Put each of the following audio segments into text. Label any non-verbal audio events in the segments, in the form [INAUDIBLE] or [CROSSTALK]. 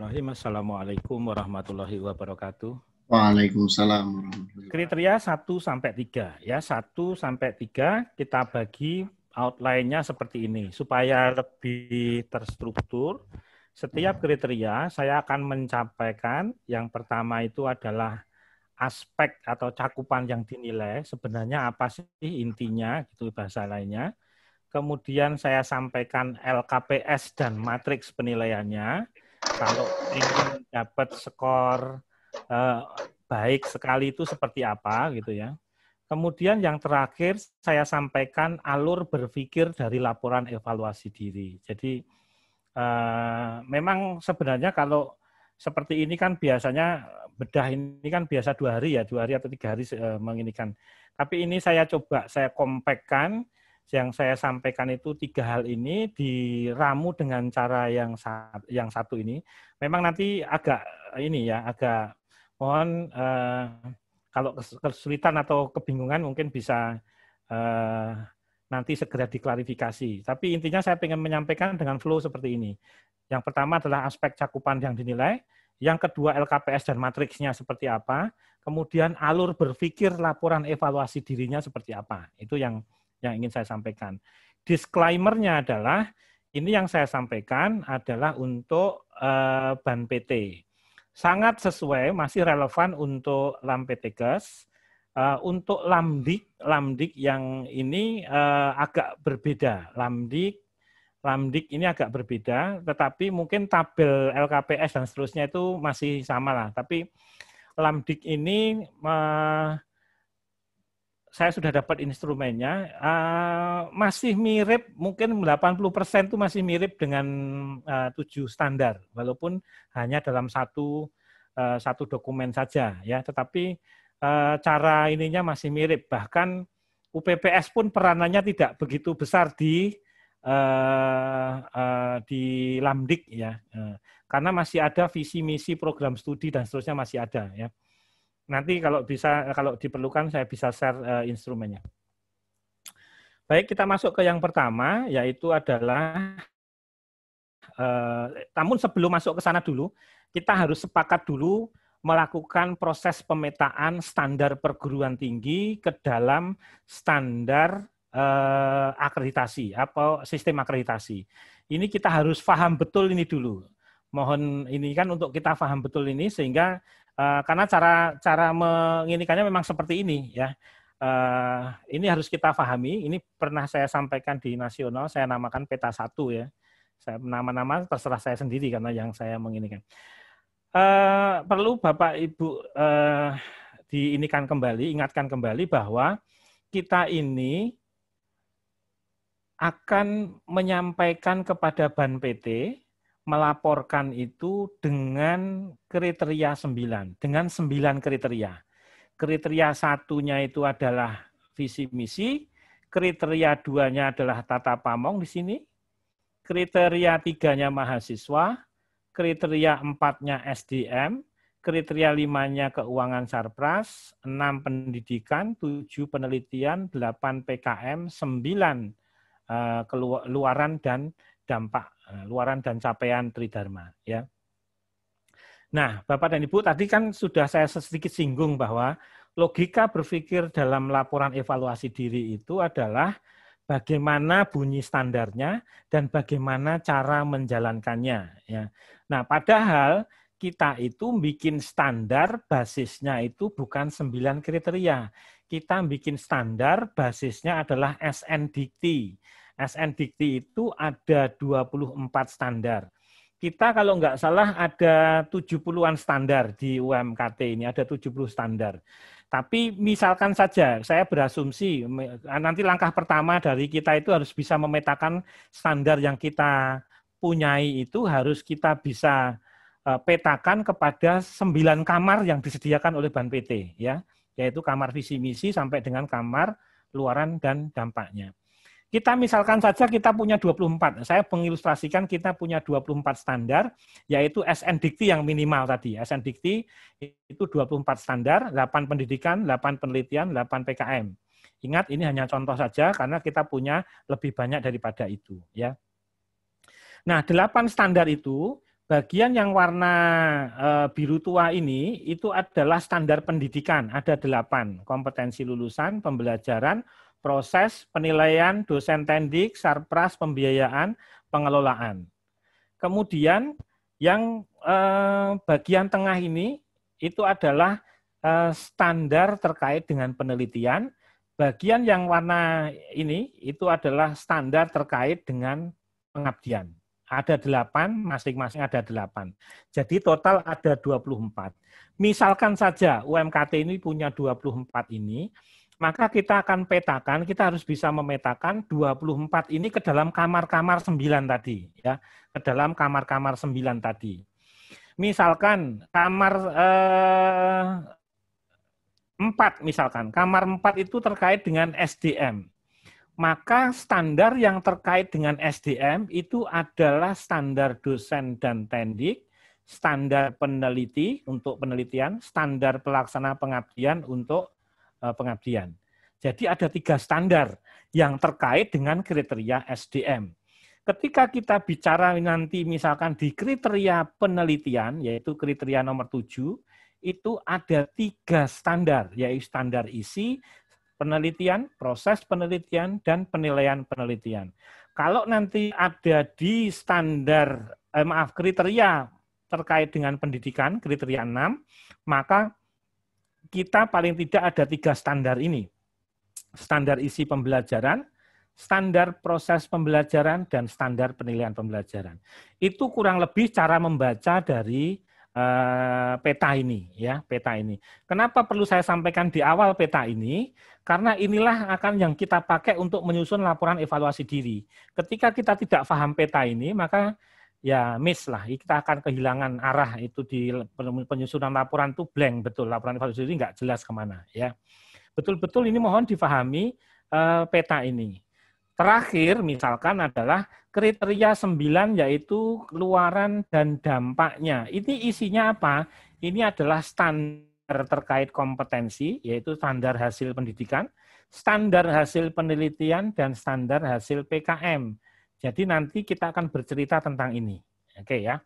Bismillahirrahmanirrahim. Assalamualaikum warahmatullahi wabarakatuh. Waalaikumsalam. Kriteria 1 sampai 3 ya. 1 sampai 3 kita bagi outline-nya seperti ini supaya lebih terstruktur. Setiap hmm. kriteria saya akan mencapaikan yang pertama itu adalah aspek atau cakupan yang dinilai sebenarnya apa sih intinya gitu bahasa lainnya kemudian saya sampaikan LKPS dan matriks penilaiannya, kalau ingin dapat skor uh, baik sekali itu seperti apa gitu ya. Kemudian yang terakhir saya sampaikan alur berpikir dari laporan evaluasi diri. Jadi uh, memang sebenarnya kalau seperti ini kan biasanya bedah ini kan biasa dua hari ya, dua hari atau tiga hari uh, menginikan. Tapi ini saya coba saya kompakkan yang saya sampaikan itu tiga hal ini diramu dengan cara yang yang satu ini. Memang nanti agak ini ya, agak mohon eh, kalau kesulitan atau kebingungan mungkin bisa eh, nanti segera diklarifikasi. Tapi intinya saya ingin menyampaikan dengan flow seperti ini. Yang pertama adalah aspek cakupan yang dinilai, yang kedua LKPS dan matriksnya seperti apa, kemudian alur berpikir laporan evaluasi dirinya seperti apa. Itu yang yang ingin saya sampaikan. Disclaimer-nya adalah ini yang saya sampaikan adalah untuk uh, ban PT. Sangat sesuai, masih relevan untuk LAM PTKES. Uh, eh, untuk lamdik, lamdik yang ini uh, agak berbeda. Lamdik, lamdik ini agak berbeda, tetapi mungkin tabel LKPS dan seterusnya itu masih sama lah. Tapi lamdik ini uh, saya sudah dapat instrumennya. Uh, masih mirip, mungkin 80% itu masih mirip dengan eh, tujuh standar, walaupun hanya dalam satu uh, satu dokumen saja ya. Tetapi uh, cara ininya masih mirip. Bahkan UPPS pun peranannya tidak begitu besar di uh, uh, di Lamdik ya, uh, karena masih ada visi misi program studi dan seterusnya masih ada ya. Nanti kalau bisa kalau diperlukan saya bisa share uh, instrumennya. Baik, kita masuk ke yang pertama yaitu adalah uh, namun sebelum masuk ke sana dulu, kita harus sepakat dulu melakukan proses pemetaan standar perguruan tinggi ke dalam standar uh, akreditasi atau sistem akreditasi. Ini kita harus paham betul ini dulu. Mohon ini kan untuk kita paham betul ini sehingga Eh, karena cara cara menginikannya memang seperti ini ya. Uh, ini harus kita pahami. Ini pernah saya sampaikan di nasional. Saya namakan peta satu ya. Saya nama-nama terserah saya sendiri karena yang saya menginikan. Uh, perlu bapak ibu uh, diinikan kembali, ingatkan kembali bahwa kita ini akan menyampaikan kepada ban PT melaporkan itu dengan kriteria sembilan, dengan sembilan kriteria. Kriteria satunya itu adalah visi misi, kriteria duanya adalah tata pamong di sini, kriteria tiganya mahasiswa, kriteria empatnya SDM, kriteria limanya keuangan sarpras, enam pendidikan, tujuh penelitian, delapan PKM, sembilan eh, keluaran dan dampak Eh, luaran dan capaian Tridharma ya. Nah, Bapak dan Ibu tadi kan sudah saya sedikit singgung bahwa logika berpikir dalam laporan evaluasi diri itu adalah bagaimana bunyi standarnya dan bagaimana cara menjalankannya ya. Nah, padahal kita itu bikin standar basisnya itu bukan sembilan kriteria. Kita bikin standar basisnya adalah SNDT SN Dikti itu ada 24 standar. Kita kalau nggak salah ada 70-an standar di UMKT ini, ada 70 standar. Tapi misalkan saja saya berasumsi ah, nanti langkah pertama dari kita itu harus bisa memetakan standar yang kita punyai itu harus kita bisa eh, petakan kepada 9 kamar yang disediakan oleh Ban PT ya, yaitu kamar visi misi sampai dengan kamar luaran dan dampaknya. Kita misalkan saja kita punya 24. Saya mengilustrasikan kita punya 24 standar, yaitu SN Dikti yang minimal tadi. SN Dikti itu 24 standar, 8 pendidikan, 8 penelitian, 8 PKM. Ingat ini hanya contoh saja karena kita punya lebih banyak daripada itu. ya. Nah, 8 standar itu bagian yang warna eh, biru tua ini itu adalah standar pendidikan, ada 8, kompetensi lulusan, pembelajaran, proses penilaian dosen tendik, sarpras, pembiayaan, pengelolaan. Kemudian yang eh, bagian tengah ini itu adalah eh, standar terkait dengan penelitian. Bagian yang warna ini itu adalah standar terkait dengan pengabdian. Ada delapan, masing-masing ada delapan. Jadi total ada 24. Misalkan saja UMKT ini punya 24 ini, maka kita akan petakan, kita harus bisa memetakan 24 ini ke dalam kamar-kamar 9 tadi, ya, ke dalam kamar-kamar 9 tadi. Misalkan kamar eh, 4 misalkan, kamar 4 itu terkait dengan SDM. Maka standar yang terkait dengan SDM itu adalah standar dosen dan tendik, standar peneliti untuk penelitian, standar pelaksana pengabdian untuk Eh, pengabdian. Jadi ada tiga standar yang terkait dengan kriteria SDM. Ketika kita bicara nanti misalkan di kriteria penelitian, yaitu kriteria nomor tujuh, itu ada tiga standar, yaitu standar isi, penelitian, proses penelitian, dan penilaian penelitian. Kalau nanti ada di standar, eh, maaf, kriteria terkait dengan pendidikan, kriteria 6, maka kita paling tidak ada tiga standar ini. Standar isi pembelajaran, standar proses pembelajaran, dan standar penilaian pembelajaran. Itu kurang lebih cara membaca dari eh, peta ini ya peta ini kenapa perlu saya sampaikan di awal peta ini karena inilah akan yang kita pakai untuk menyusun laporan evaluasi diri ketika kita tidak paham peta ini maka ya miss lah kita akan kehilangan arah itu di penyusunan laporan itu blank betul laporan evaluasi ini nggak jelas kemana ya betul-betul ini mohon difahami eh, peta ini terakhir misalkan adalah kriteria sembilan yaitu keluaran dan dampaknya ini isinya apa ini adalah standar terkait kompetensi yaitu standar hasil pendidikan standar hasil penelitian dan standar hasil PKM jadi nanti kita akan bercerita tentang ini. Oke ya.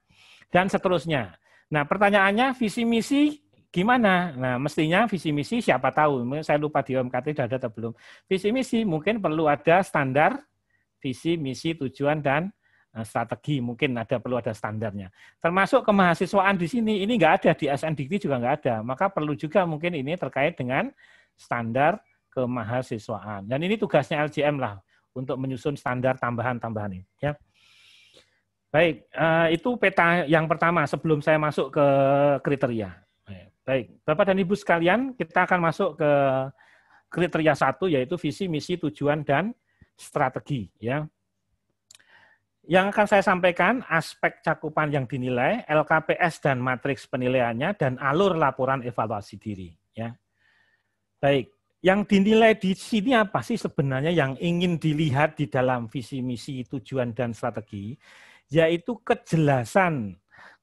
Dan seterusnya. Nah, pertanyaannya visi misi gimana? Nah, mestinya visi misi siapa tahu. Saya lupa di OMKT sudah ada atau belum. Visi misi mungkin perlu ada standar visi misi tujuan dan eh, strategi mungkin ada perlu ada standarnya. Termasuk kemahasiswaan di sini ini enggak ada di SN Dikti juga enggak ada. Maka perlu juga mungkin ini terkait dengan standar kemahasiswaan. Dan ini tugasnya LGM lah untuk menyusun standar tambahan-tambahan ini. Ya. Baik, eh, itu peta yang pertama sebelum saya masuk ke kriteria. Baik, Bapak dan Ibu sekalian, kita akan masuk ke kriteria satu yaitu visi, misi, tujuan dan strategi. Ya, yang akan saya sampaikan aspek cakupan yang dinilai, LKPS dan matriks penilaiannya dan alur laporan evaluasi diri. Ya, baik. Yang dinilai di sini apa sih sebenarnya yang ingin dilihat di dalam visi misi tujuan dan strategi, yaitu kejelasan,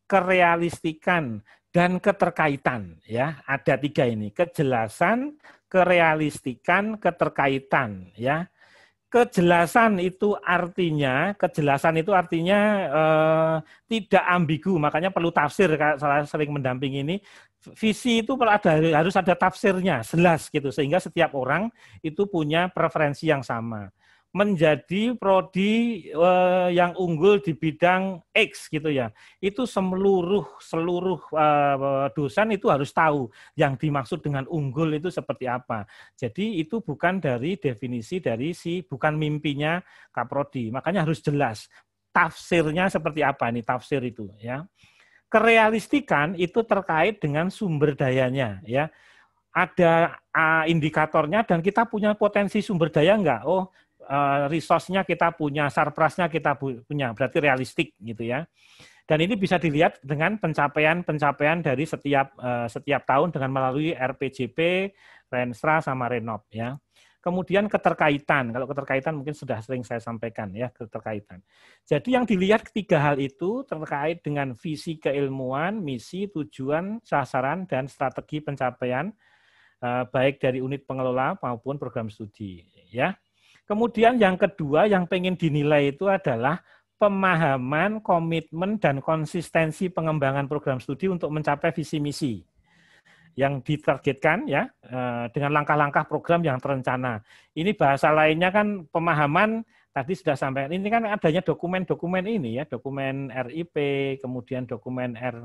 kerealistikan dan keterkaitan ya ada tiga ini kejelasan kerealistikan keterkaitan ya kejelasan itu artinya kejelasan itu artinya eh, tidak ambigu makanya perlu tafsir saya sering mendampingi ini visi itu ada, harus ada tafsirnya jelas gitu sehingga setiap orang itu punya preferensi yang sama menjadi prodi uh, yang unggul di bidang X gitu ya itu seluruh seluruh uh, dosen itu harus tahu yang dimaksud dengan unggul itu seperti apa jadi itu bukan dari definisi dari si bukan mimpinya kaprodi makanya harus jelas tafsirnya seperti apa ini tafsir itu ya kerealistikan itu terkait dengan sumber dayanya ya. Ada indikatornya dan kita punya potensi sumber daya enggak? Oh, uh, resource-nya kita punya, sarprasnya kita punya, berarti realistik gitu ya. Dan ini bisa dilihat dengan pencapaian-pencapaian dari setiap uh, setiap tahun dengan melalui RPJP, Renstra sama Renop, ya. Kemudian keterkaitan, kalau keterkaitan mungkin sudah sering saya sampaikan ya, keterkaitan. Jadi yang dilihat ketiga hal itu terkait dengan visi keilmuan, misi, tujuan, sasaran, dan strategi pencapaian eh, baik dari unit pengelola maupun program studi. ya. Kemudian yang kedua yang pengen dinilai itu adalah pemahaman, komitmen, dan konsistensi pengembangan program studi untuk mencapai visi misi yang ditargetkan ya eh, dengan langkah-langkah program yang terencana. Ini bahasa lainnya kan pemahaman tadi sudah sampai. ini kan adanya dokumen-dokumen ini ya, dokumen RIP, kemudian dokumen R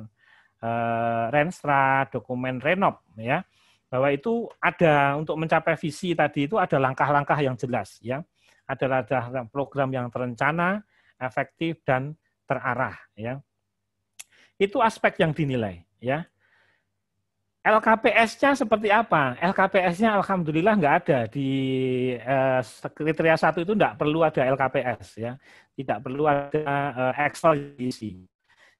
eh, Renstra, dokumen Renop ya. Bahwa itu ada untuk mencapai visi tadi itu ada langkah-langkah yang jelas ya. Ada ada program yang terencana, efektif dan terarah ya. Itu aspek yang dinilai ya LKPS-nya seperti apa? LKPS-nya alhamdulillah nggak ada di eh, kriteria satu itu nggak perlu ada LKPS ya, tidak perlu ada eh, Excel isi.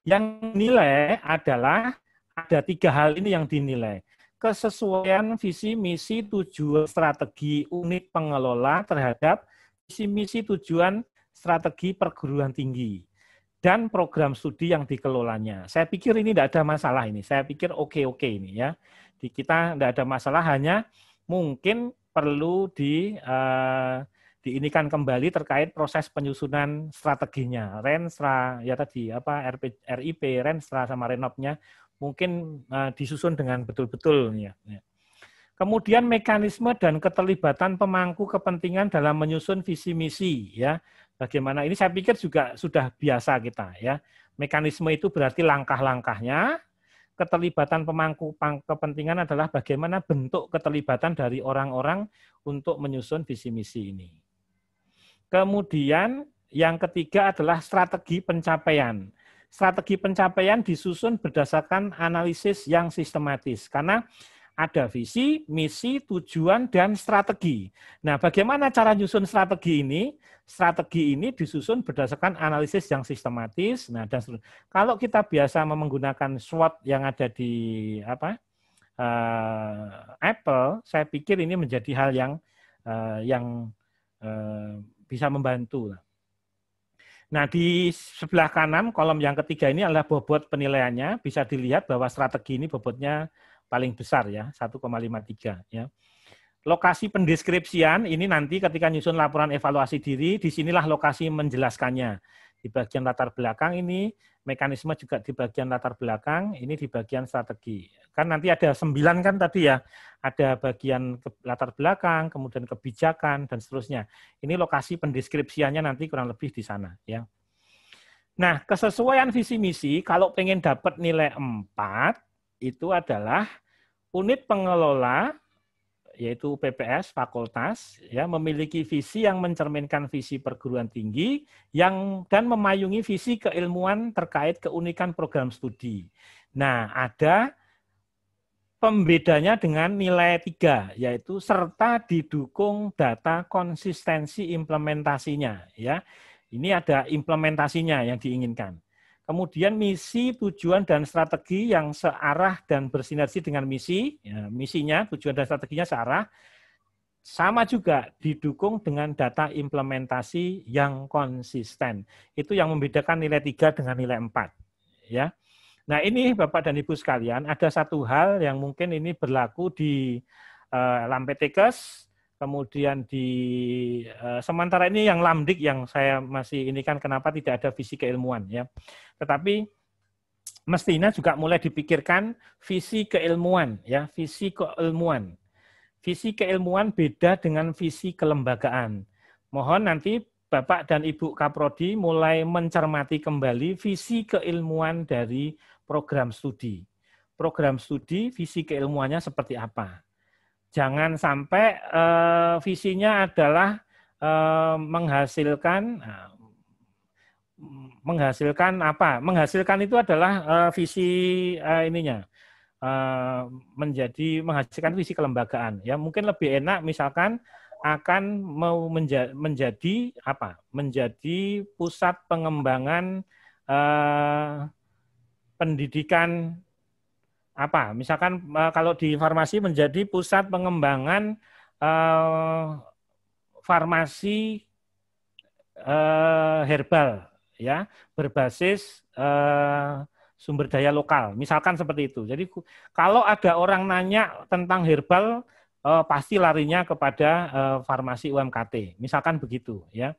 Yang nilai adalah ada tiga hal ini yang dinilai kesesuaian visi misi tujuan strategi unit pengelola terhadap visi misi tujuan strategi perguruan tinggi dan program studi yang dikelolanya. Saya pikir ini tidak ada masalah ini. Saya pikir oke-oke -okay ini ya. Di kita tidak ada masalah hanya mungkin perlu di uh, diinikan kembali terkait proses penyusunan strateginya. Renstra ya tadi apa RP, RIP, Renstra sama Renopnya mungkin uh, disusun dengan betul-betul ya. Kemudian mekanisme dan keterlibatan pemangku kepentingan dalam menyusun visi misi ya. Bagaimana ini saya pikir juga sudah biasa kita ya. Mekanisme itu berarti langkah-langkahnya. Keterlibatan pemangku kepentingan adalah bagaimana bentuk keterlibatan dari orang-orang untuk menyusun visi misi ini. Kemudian yang ketiga adalah strategi pencapaian. Strategi pencapaian disusun berdasarkan analisis yang sistematis karena ada visi, misi, tujuan, dan strategi. Nah, bagaimana cara nyusun strategi ini? Strategi ini disusun berdasarkan analisis yang sistematis. Nah, dan kalau kita biasa menggunakan SWOT yang ada di apa uh, Apple, saya pikir ini menjadi hal yang uh, yang uh, bisa membantu. Nah, di sebelah kanan kolom yang ketiga ini adalah bobot penilaiannya. Bisa dilihat bahwa strategi ini bobotnya paling besar ya 1,53 ya. Lokasi pendeskripsian ini nanti ketika nyusun laporan evaluasi diri, disinilah lokasi menjelaskannya. Di bagian latar belakang ini, mekanisme juga di bagian latar belakang, ini di bagian strategi. Kan nanti ada sembilan kan tadi ya, ada bagian ke latar belakang, kemudian kebijakan, dan seterusnya. Ini lokasi pendeskripsiannya nanti kurang lebih di sana. ya. Nah, kesesuaian visi misi, kalau pengen dapat nilai 4, itu adalah unit pengelola yaitu PPS fakultas ya memiliki visi yang mencerminkan visi perguruan tinggi yang dan memayungi visi keilmuan terkait keunikan program studi. Nah, ada pembedanya dengan nilai tiga, yaitu serta didukung data konsistensi implementasinya. Ya, ini ada implementasinya yang diinginkan. Kemudian misi, tujuan, dan strategi yang searah dan bersinergi dengan misi. Ya, misinya, tujuan, dan strateginya searah. Sama juga didukung dengan data implementasi yang konsisten. Itu yang membedakan nilai tiga dengan nilai empat Ya. Nah ini Bapak dan Ibu sekalian, ada satu hal yang mungkin ini berlaku di uh, eh, Lampetekes, kemudian di uh, sementara ini yang lamdik yang saya masih ini kan kenapa tidak ada visi keilmuan ya tetapi mestinya juga mulai dipikirkan visi keilmuan ya visi keilmuan visi keilmuan beda dengan visi kelembagaan mohon nanti Bapak dan Ibu Kaprodi mulai mencermati kembali visi keilmuan dari program studi. Program studi, visi keilmuannya seperti apa? jangan sampai uh, visinya adalah uh, menghasilkan eh, menghasilkan apa? Menghasilkan itu adalah uh, visi uh, ininya uh, menjadi menghasilkan visi kelembagaan. Ya mungkin lebih enak misalkan akan mau menja menjadi apa? Menjadi pusat pengembangan uh, pendidikan apa? Misalkan uh, kalau di farmasi menjadi pusat pengembangan uh, farmasi uh, herbal ya, berbasis uh, sumber daya lokal. Misalkan seperti itu. Jadi kalau ada orang nanya tentang herbal eh, pasti larinya kepada eh, farmasi UMKT, misalkan begitu ya.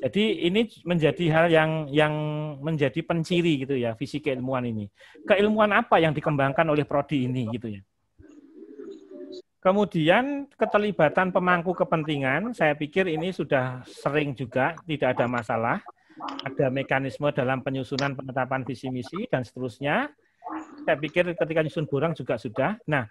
Jadi ini menjadi hal yang yang menjadi penciri gitu ya visi keilmuan ini. Keilmuan apa yang dikembangkan oleh prodi ini gitu ya. Kemudian keterlibatan pemangku kepentingan, saya pikir ini sudah sering juga, tidak ada masalah. Ada mekanisme dalam penyusunan penetapan visi misi dan seterusnya. Saya pikir ketika nyusun borang juga sudah. Nah,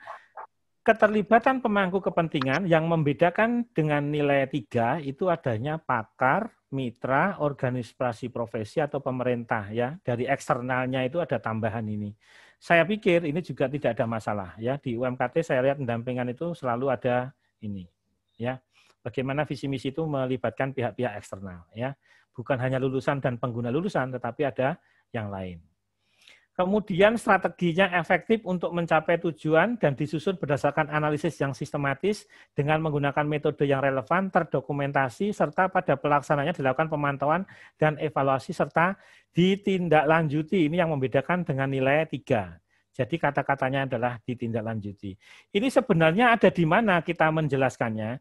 keterlibatan pemangku kepentingan yang membedakan dengan nilai tiga itu adanya pakar, mitra, organisasi profesi atau pemerintah ya. Dari eksternalnya itu ada tambahan ini. Saya pikir ini juga tidak ada masalah ya. Di UMKT saya lihat pendampingan itu selalu ada ini ya. Bagaimana visi misi itu melibatkan pihak-pihak eksternal ya. Bukan hanya lulusan dan pengguna lulusan tetapi ada yang lain. Kemudian strateginya efektif untuk mencapai tujuan dan disusun berdasarkan analisis yang sistematis dengan menggunakan metode yang relevan, terdokumentasi, serta pada pelaksananya dilakukan pemantauan dan evaluasi serta ditindaklanjuti. Ini yang membedakan dengan nilai tiga. Jadi kata-katanya adalah ditindaklanjuti. Ini sebenarnya ada di mana kita menjelaskannya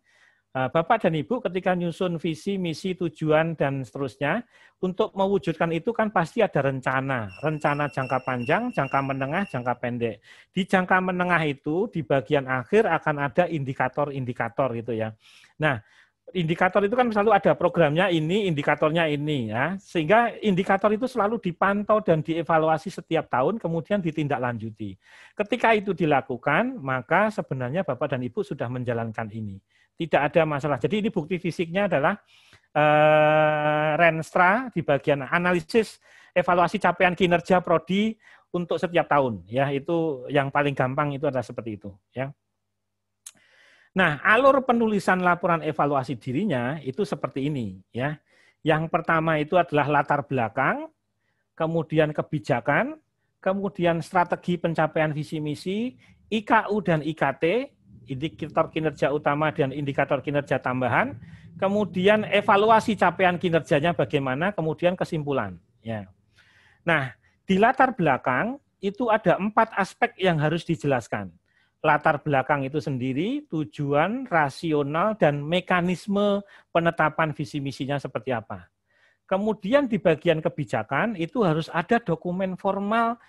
Eh, Bapak dan Ibu ketika nyusun visi, misi, tujuan, dan seterusnya, untuk mewujudkan itu kan pasti ada rencana. Rencana jangka panjang, jangka menengah, jangka pendek. Di jangka menengah itu, di bagian akhir akan ada indikator-indikator gitu ya. Nah, indikator itu kan selalu ada programnya ini, indikatornya ini ya. Sehingga indikator itu selalu dipantau dan dievaluasi setiap tahun, kemudian ditindaklanjuti. Ketika itu dilakukan, maka sebenarnya Bapak dan Ibu sudah menjalankan ini tidak ada masalah. Jadi ini bukti fisiknya adalah eh, Renstra di bagian analisis evaluasi capaian kinerja prodi untuk setiap tahun ya itu yang paling gampang itu adalah seperti itu ya. Nah, alur penulisan laporan evaluasi dirinya itu seperti ini ya. Yang pertama itu adalah latar belakang, kemudian kebijakan, kemudian strategi pencapaian visi misi, IKU dan IKT, indikator kinerja utama dan indikator kinerja tambahan, kemudian evaluasi capaian kinerjanya bagaimana, kemudian kesimpulan. Ya. Nah, di latar belakang itu ada empat aspek yang harus dijelaskan. Latar belakang itu sendiri, tujuan, rasional, dan mekanisme penetapan visi misinya seperti apa. Kemudian di bagian kebijakan itu harus ada dokumen formal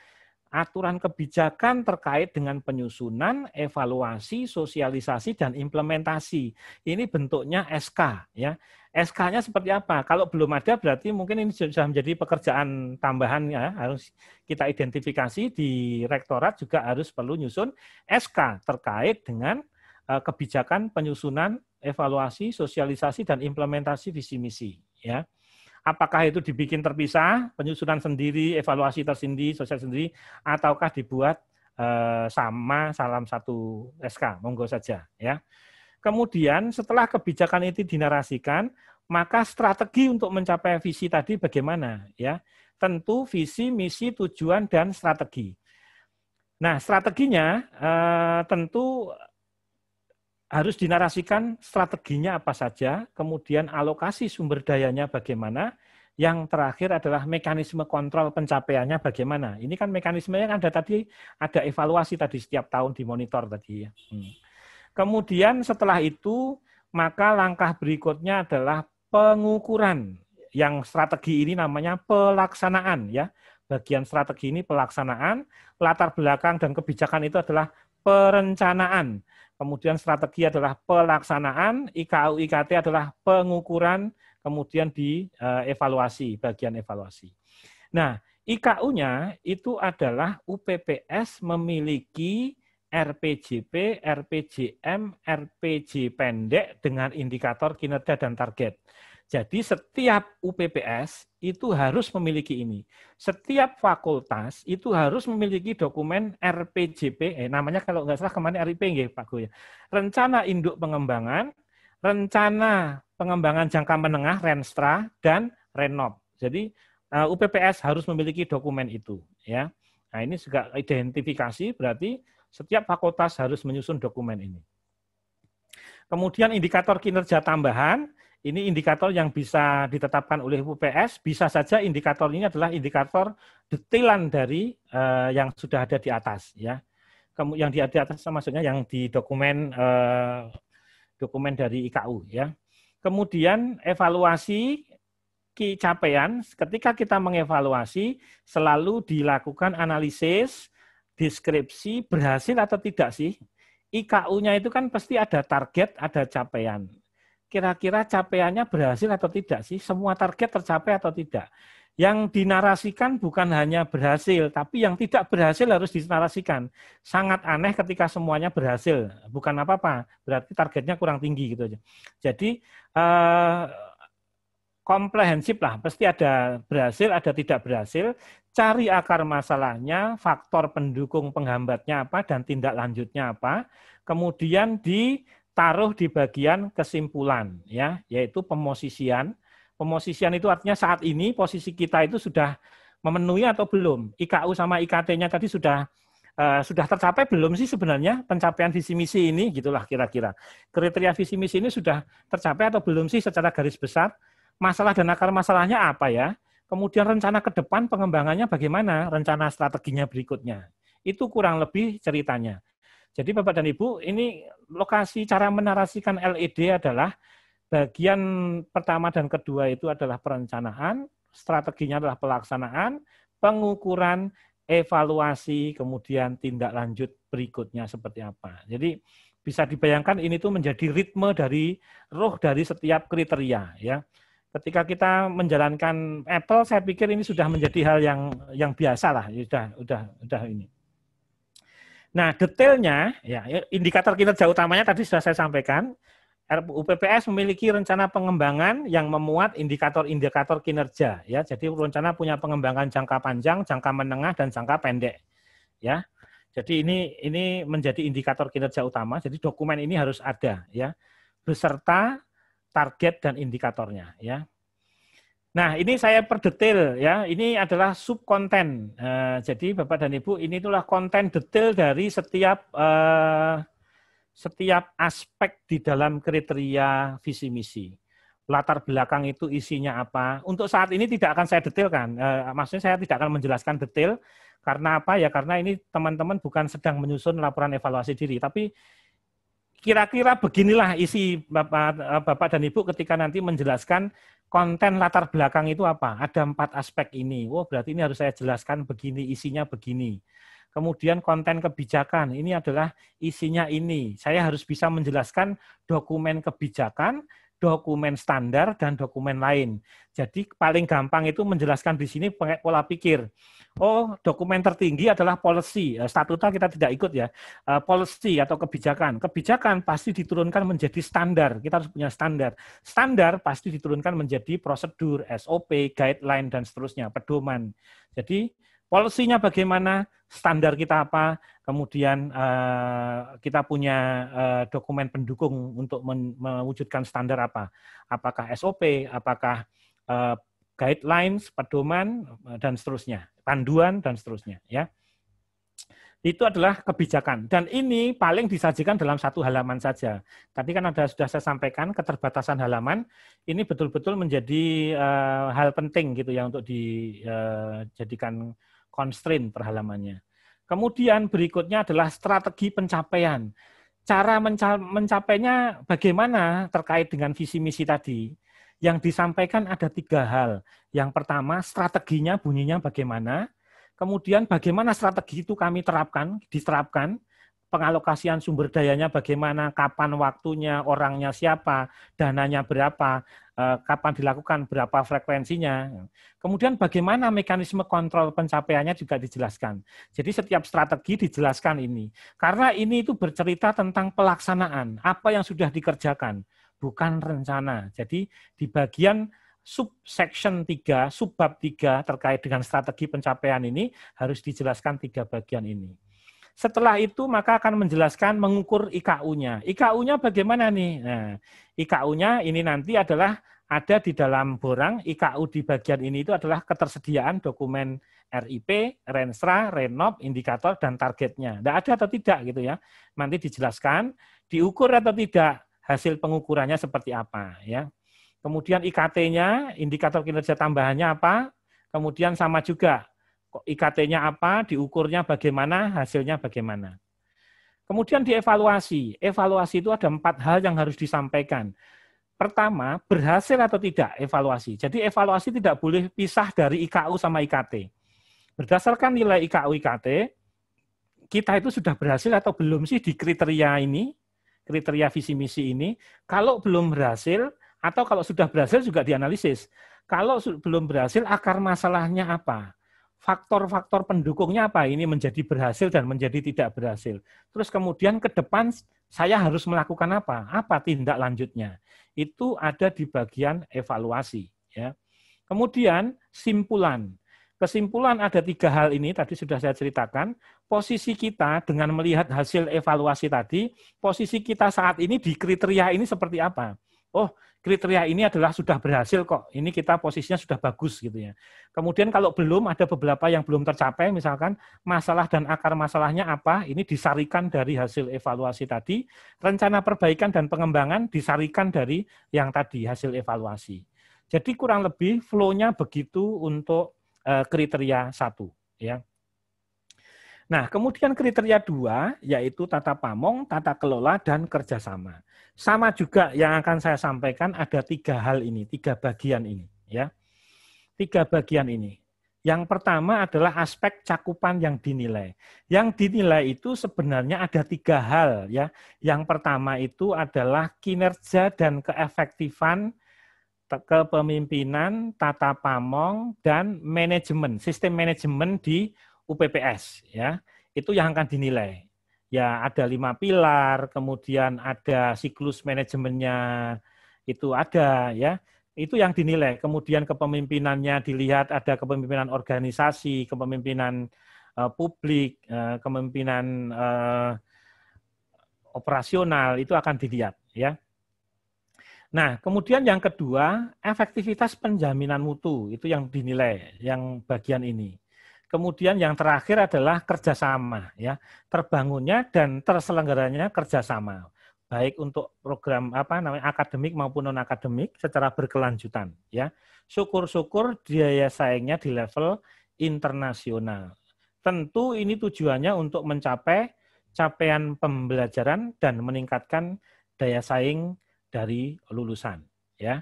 aturan kebijakan terkait dengan penyusunan, evaluasi, sosialisasi dan implementasi. Ini bentuknya SK ya. SK-nya seperti apa? Kalau belum ada berarti mungkin ini sudah menjadi pekerjaan tambahan ya, harus kita identifikasi di rektorat juga harus perlu nyusun SK terkait dengan e, kebijakan penyusunan, evaluasi, sosialisasi dan implementasi visi misi ya apakah itu dibikin terpisah, penyusunan sendiri, evaluasi tersendiri, sosial sendiri, ataukah dibuat eh, sama salam satu SK, monggo saja ya. Kemudian setelah kebijakan itu dinarasikan, maka strategi untuk mencapai visi tadi bagaimana ya? Tentu visi, misi, tujuan dan strategi. Nah, strateginya eh, tentu harus dinarasikan strateginya apa saja, kemudian alokasi sumber dayanya bagaimana, yang terakhir adalah mekanisme kontrol pencapaiannya bagaimana. Ini kan mekanismenya kan ada tadi, ada evaluasi tadi setiap tahun dimonitor tadi. Ya. Hmm. Kemudian setelah itu, maka langkah berikutnya adalah pengukuran. Yang strategi ini namanya pelaksanaan. ya Bagian strategi ini pelaksanaan, latar belakang dan kebijakan itu adalah perencanaan kemudian strategi adalah pelaksanaan, IKU IKT adalah pengukuran, kemudian di evaluasi, bagian evaluasi. Nah, IKU-nya itu adalah UPPS memiliki RPJP, RPJM, RPJ pendek dengan indikator kinerja dan target. Jadi setiap UPPS itu harus memiliki ini. Setiap fakultas itu harus memiliki dokumen RPJP, eh, namanya kalau nggak salah kemarin RIP, Pak Guru. Ya. Rencana Induk Pengembangan, Rencana Pengembangan Jangka Menengah, Renstra, dan Renop. Jadi eh, UPPS harus memiliki dokumen itu. ya. Nah ini juga identifikasi berarti setiap fakultas harus menyusun dokumen ini. Kemudian indikator kinerja tambahan, ini indikator yang bisa ditetapkan oleh UPS, bisa saja indikator ini adalah indikator detilan dari uh, yang sudah ada di atas ya. Kamu yang di, atas maksudnya yang di dokumen uh, dokumen dari IKU ya. Kemudian evaluasi capaian ketika kita mengevaluasi selalu dilakukan analisis deskripsi berhasil atau tidak sih IKU-nya itu kan pasti ada target, ada capaian kira-kira capaiannya berhasil atau tidak sih? Semua target tercapai atau tidak? Yang dinarasikan bukan hanya berhasil, tapi yang tidak berhasil harus dinarasikan. Sangat aneh ketika semuanya berhasil, bukan apa-apa. Berarti targetnya kurang tinggi gitu aja. Jadi eh, komprehensif lah, pasti ada berhasil, ada tidak berhasil. Cari akar masalahnya, faktor pendukung penghambatnya apa, dan tindak lanjutnya apa. Kemudian di taruh di bagian kesimpulan ya, yaitu pemosisian. Pemosisian itu artinya saat ini posisi kita itu sudah memenuhi atau belum? IKU sama IKT-nya tadi sudah uh, sudah tercapai belum sih sebenarnya pencapaian visi misi ini gitulah kira-kira. Kriteria visi misi ini sudah tercapai atau belum sih secara garis besar? Masalah dan akar masalahnya apa ya? Kemudian rencana ke depan pengembangannya bagaimana? Rencana strateginya berikutnya. Itu kurang lebih ceritanya. Jadi Bapak dan Ibu, ini lokasi cara menarasikan LED adalah bagian pertama dan kedua itu adalah perencanaan, strateginya adalah pelaksanaan, pengukuran, evaluasi, kemudian tindak lanjut berikutnya seperti apa. Jadi bisa dibayangkan ini tuh menjadi ritme dari roh dari setiap kriteria ya. Ketika kita menjalankan Apple, saya pikir ini sudah menjadi hal yang yang biasa lah, sudah sudah sudah ini. Nah, detailnya, ya, ya indikator kinerja utamanya tadi sudah saya sampaikan, UPPS memiliki rencana pengembangan yang memuat indikator-indikator kinerja, ya. Jadi rencana punya pengembangan jangka panjang, jangka menengah, dan jangka pendek, ya. Jadi ini ini menjadi indikator kinerja utama. Jadi dokumen ini harus ada, ya, beserta target dan indikatornya, ya. Nah, ini saya perdetail ya. Ini adalah subkonten. Uh, jadi Bapak dan Ibu, ini itulah konten detail dari setiap uh, setiap aspek di dalam kriteria visi misi. Latar belakang itu isinya apa? Untuk saat ini tidak akan saya detailkan. Uh, maksudnya saya tidak akan menjelaskan detail karena apa ya? Karena ini teman-teman bukan sedang menyusun laporan evaluasi diri, tapi kira-kira beginilah isi Bapak, Bapak dan Ibu ketika nanti menjelaskan konten latar belakang itu apa? Ada empat aspek ini. wow, oh, berarti ini harus saya jelaskan begini, isinya begini. Kemudian konten kebijakan, ini adalah isinya ini. Saya harus bisa menjelaskan dokumen kebijakan dokumen standar dan dokumen lain. Jadi paling gampang itu menjelaskan di sini pola pikir. Oh, dokumen tertinggi adalah policy. Eh, statuta kita tidak ikut ya. Eh, policy atau kebijakan. Kebijakan pasti diturunkan menjadi standar. Kita harus punya standar. Standar pasti diturunkan menjadi prosedur, SOP, guideline, dan seterusnya, pedoman. Jadi Polisinya bagaimana, standar kita apa, kemudian uh, kita punya uh, dokumen pendukung untuk men mewujudkan standar apa. Apakah SOP, apakah uh, guidelines, pedoman, dan seterusnya, panduan, dan seterusnya. ya itu adalah kebijakan. Dan ini paling disajikan dalam satu halaman saja. Tadi kan ada sudah saya sampaikan keterbatasan halaman. Ini betul-betul menjadi uh, hal penting gitu ya untuk dijadikan uh, constraint perhalamannya. Kemudian berikutnya adalah strategi pencapaian. Cara menca mencapainya bagaimana terkait dengan visi misi tadi. Yang disampaikan ada tiga hal. Yang pertama, strateginya bunyinya bagaimana. Kemudian bagaimana strategi itu kami terapkan, diterapkan pengalokasian sumber dayanya bagaimana, kapan waktunya, orangnya siapa, dananya berapa, eh, kapan dilakukan, berapa frekuensinya. Kemudian bagaimana mekanisme kontrol pencapaiannya juga dijelaskan. Jadi setiap strategi dijelaskan ini. Karena ini itu bercerita tentang pelaksanaan, apa yang sudah dikerjakan, bukan rencana. Jadi di bagian subsection 3, subbab 3 terkait dengan strategi pencapaian ini harus dijelaskan tiga bagian ini. Setelah itu maka akan menjelaskan mengukur IKU-nya. IKU-nya bagaimana nih? Nah, IKU-nya ini nanti adalah ada di dalam borang IKU di bagian ini itu adalah ketersediaan dokumen RIP, Renstra, Renop, indikator dan targetnya. Tidak ada atau tidak gitu ya. Nanti dijelaskan diukur atau tidak hasil pengukurannya seperti apa ya. Kemudian IKT-nya, indikator kinerja tambahannya apa? Kemudian sama juga IKT-nya apa, diukurnya bagaimana, hasilnya bagaimana. Kemudian dievaluasi. Evaluasi itu ada empat hal yang harus disampaikan. Pertama, berhasil atau tidak evaluasi. Jadi evaluasi tidak boleh pisah dari IKU sama IKT. Berdasarkan nilai IKU IKT, kita itu sudah berhasil atau belum sih di kriteria ini, kriteria visi misi ini. Kalau belum berhasil atau kalau sudah berhasil juga dianalisis. Kalau belum berhasil, akar masalahnya apa? faktor-faktor pendukungnya apa ini menjadi berhasil dan menjadi tidak berhasil. Terus kemudian ke depan saya harus melakukan apa? Apa tindak lanjutnya? Itu ada di bagian evaluasi. Ya. Kemudian simpulan. Kesimpulan ada tiga hal ini, tadi sudah saya ceritakan. Posisi kita dengan melihat hasil evaluasi tadi, posisi kita saat ini di kriteria ini seperti apa? oh kriteria ini adalah sudah berhasil kok, ini kita posisinya sudah bagus gitu ya. Kemudian kalau belum ada beberapa yang belum tercapai misalkan masalah dan akar masalahnya apa, ini disarikan dari hasil evaluasi tadi, rencana perbaikan dan pengembangan disarikan dari yang tadi hasil evaluasi. Jadi kurang lebih flow-nya begitu untuk eh, kriteria satu ya. Nah, kemudian kriteria dua yaitu tata pamong, tata kelola, dan kerjasama. Sama juga yang akan saya sampaikan ada tiga hal ini, tiga bagian ini. ya Tiga bagian ini. Yang pertama adalah aspek cakupan yang dinilai. Yang dinilai itu sebenarnya ada tiga hal. ya. Yang pertama itu adalah kinerja dan keefektifan kepemimpinan, tata pamong, dan manajemen, sistem manajemen di UPPS ya itu yang akan dinilai ya ada lima pilar kemudian ada siklus manajemennya itu ada ya itu yang dinilai kemudian kepemimpinannya dilihat ada kepemimpinan organisasi kepemimpinan uh, publik uh, kepemimpinan uh, operasional itu akan dilihat ya Nah, kemudian yang kedua, efektivitas penjaminan mutu itu yang dinilai yang bagian ini. Kemudian yang terakhir adalah kerjasama, ya terbangunnya dan terselenggaranya kerjasama, baik untuk program apa namanya akademik maupun non akademik secara berkelanjutan, ya syukur-syukur daya saingnya di level internasional. Tentu ini tujuannya untuk mencapai capaian pembelajaran dan meningkatkan daya saing dari lulusan, ya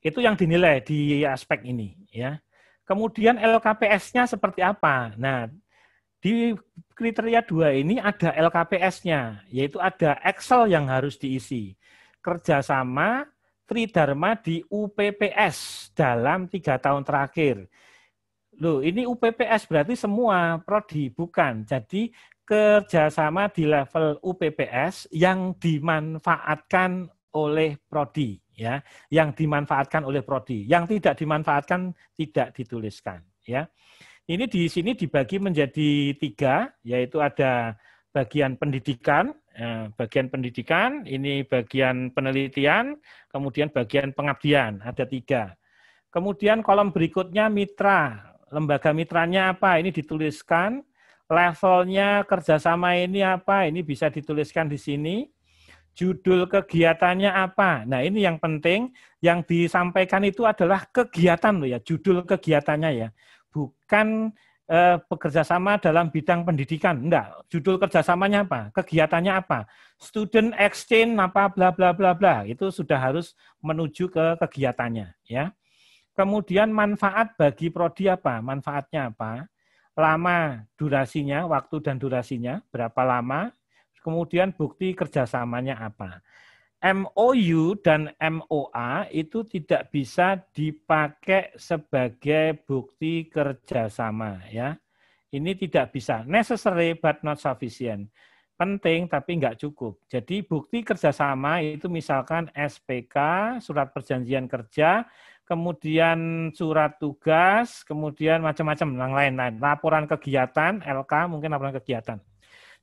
itu yang dinilai di aspek ini, ya Kemudian LKPS-nya seperti apa? Nah, di kriteria dua ini ada LKPS-nya, yaitu ada Excel yang harus diisi. Kerjasama Tridharma di UPPS dalam tiga tahun terakhir. Loh, ini UPPS berarti semua prodi, bukan. Jadi kerjasama di level UPPS yang dimanfaatkan oleh prodi ya yang dimanfaatkan oleh prodi yang tidak dimanfaatkan tidak dituliskan ya ini di sini dibagi menjadi tiga yaitu ada bagian pendidikan eh, bagian pendidikan ini bagian penelitian kemudian bagian pengabdian ada tiga kemudian kolom berikutnya mitra lembaga mitranya apa ini dituliskan levelnya kerjasama ini apa ini bisa dituliskan di sini judul kegiatannya apa. Nah, ini yang penting, yang disampaikan itu adalah kegiatan loh ya, judul kegiatannya ya. Bukan eh, sama dalam bidang pendidikan, enggak. Judul kerjasamanya apa? Kegiatannya apa? Student exchange apa bla bla bla bla. Itu sudah harus menuju ke kegiatannya ya. Kemudian manfaat bagi prodi apa? Manfaatnya apa? Lama durasinya, waktu dan durasinya, berapa lama kemudian bukti kerjasamanya apa. MOU dan MOA itu tidak bisa dipakai sebagai bukti kerjasama ya. Ini tidak bisa. Necessary but not sufficient. Penting tapi nggak cukup. Jadi bukti kerjasama itu misalkan SPK, surat perjanjian kerja, kemudian surat tugas, kemudian macam-macam yang lain-lain. Laporan kegiatan, LK mungkin laporan kegiatan.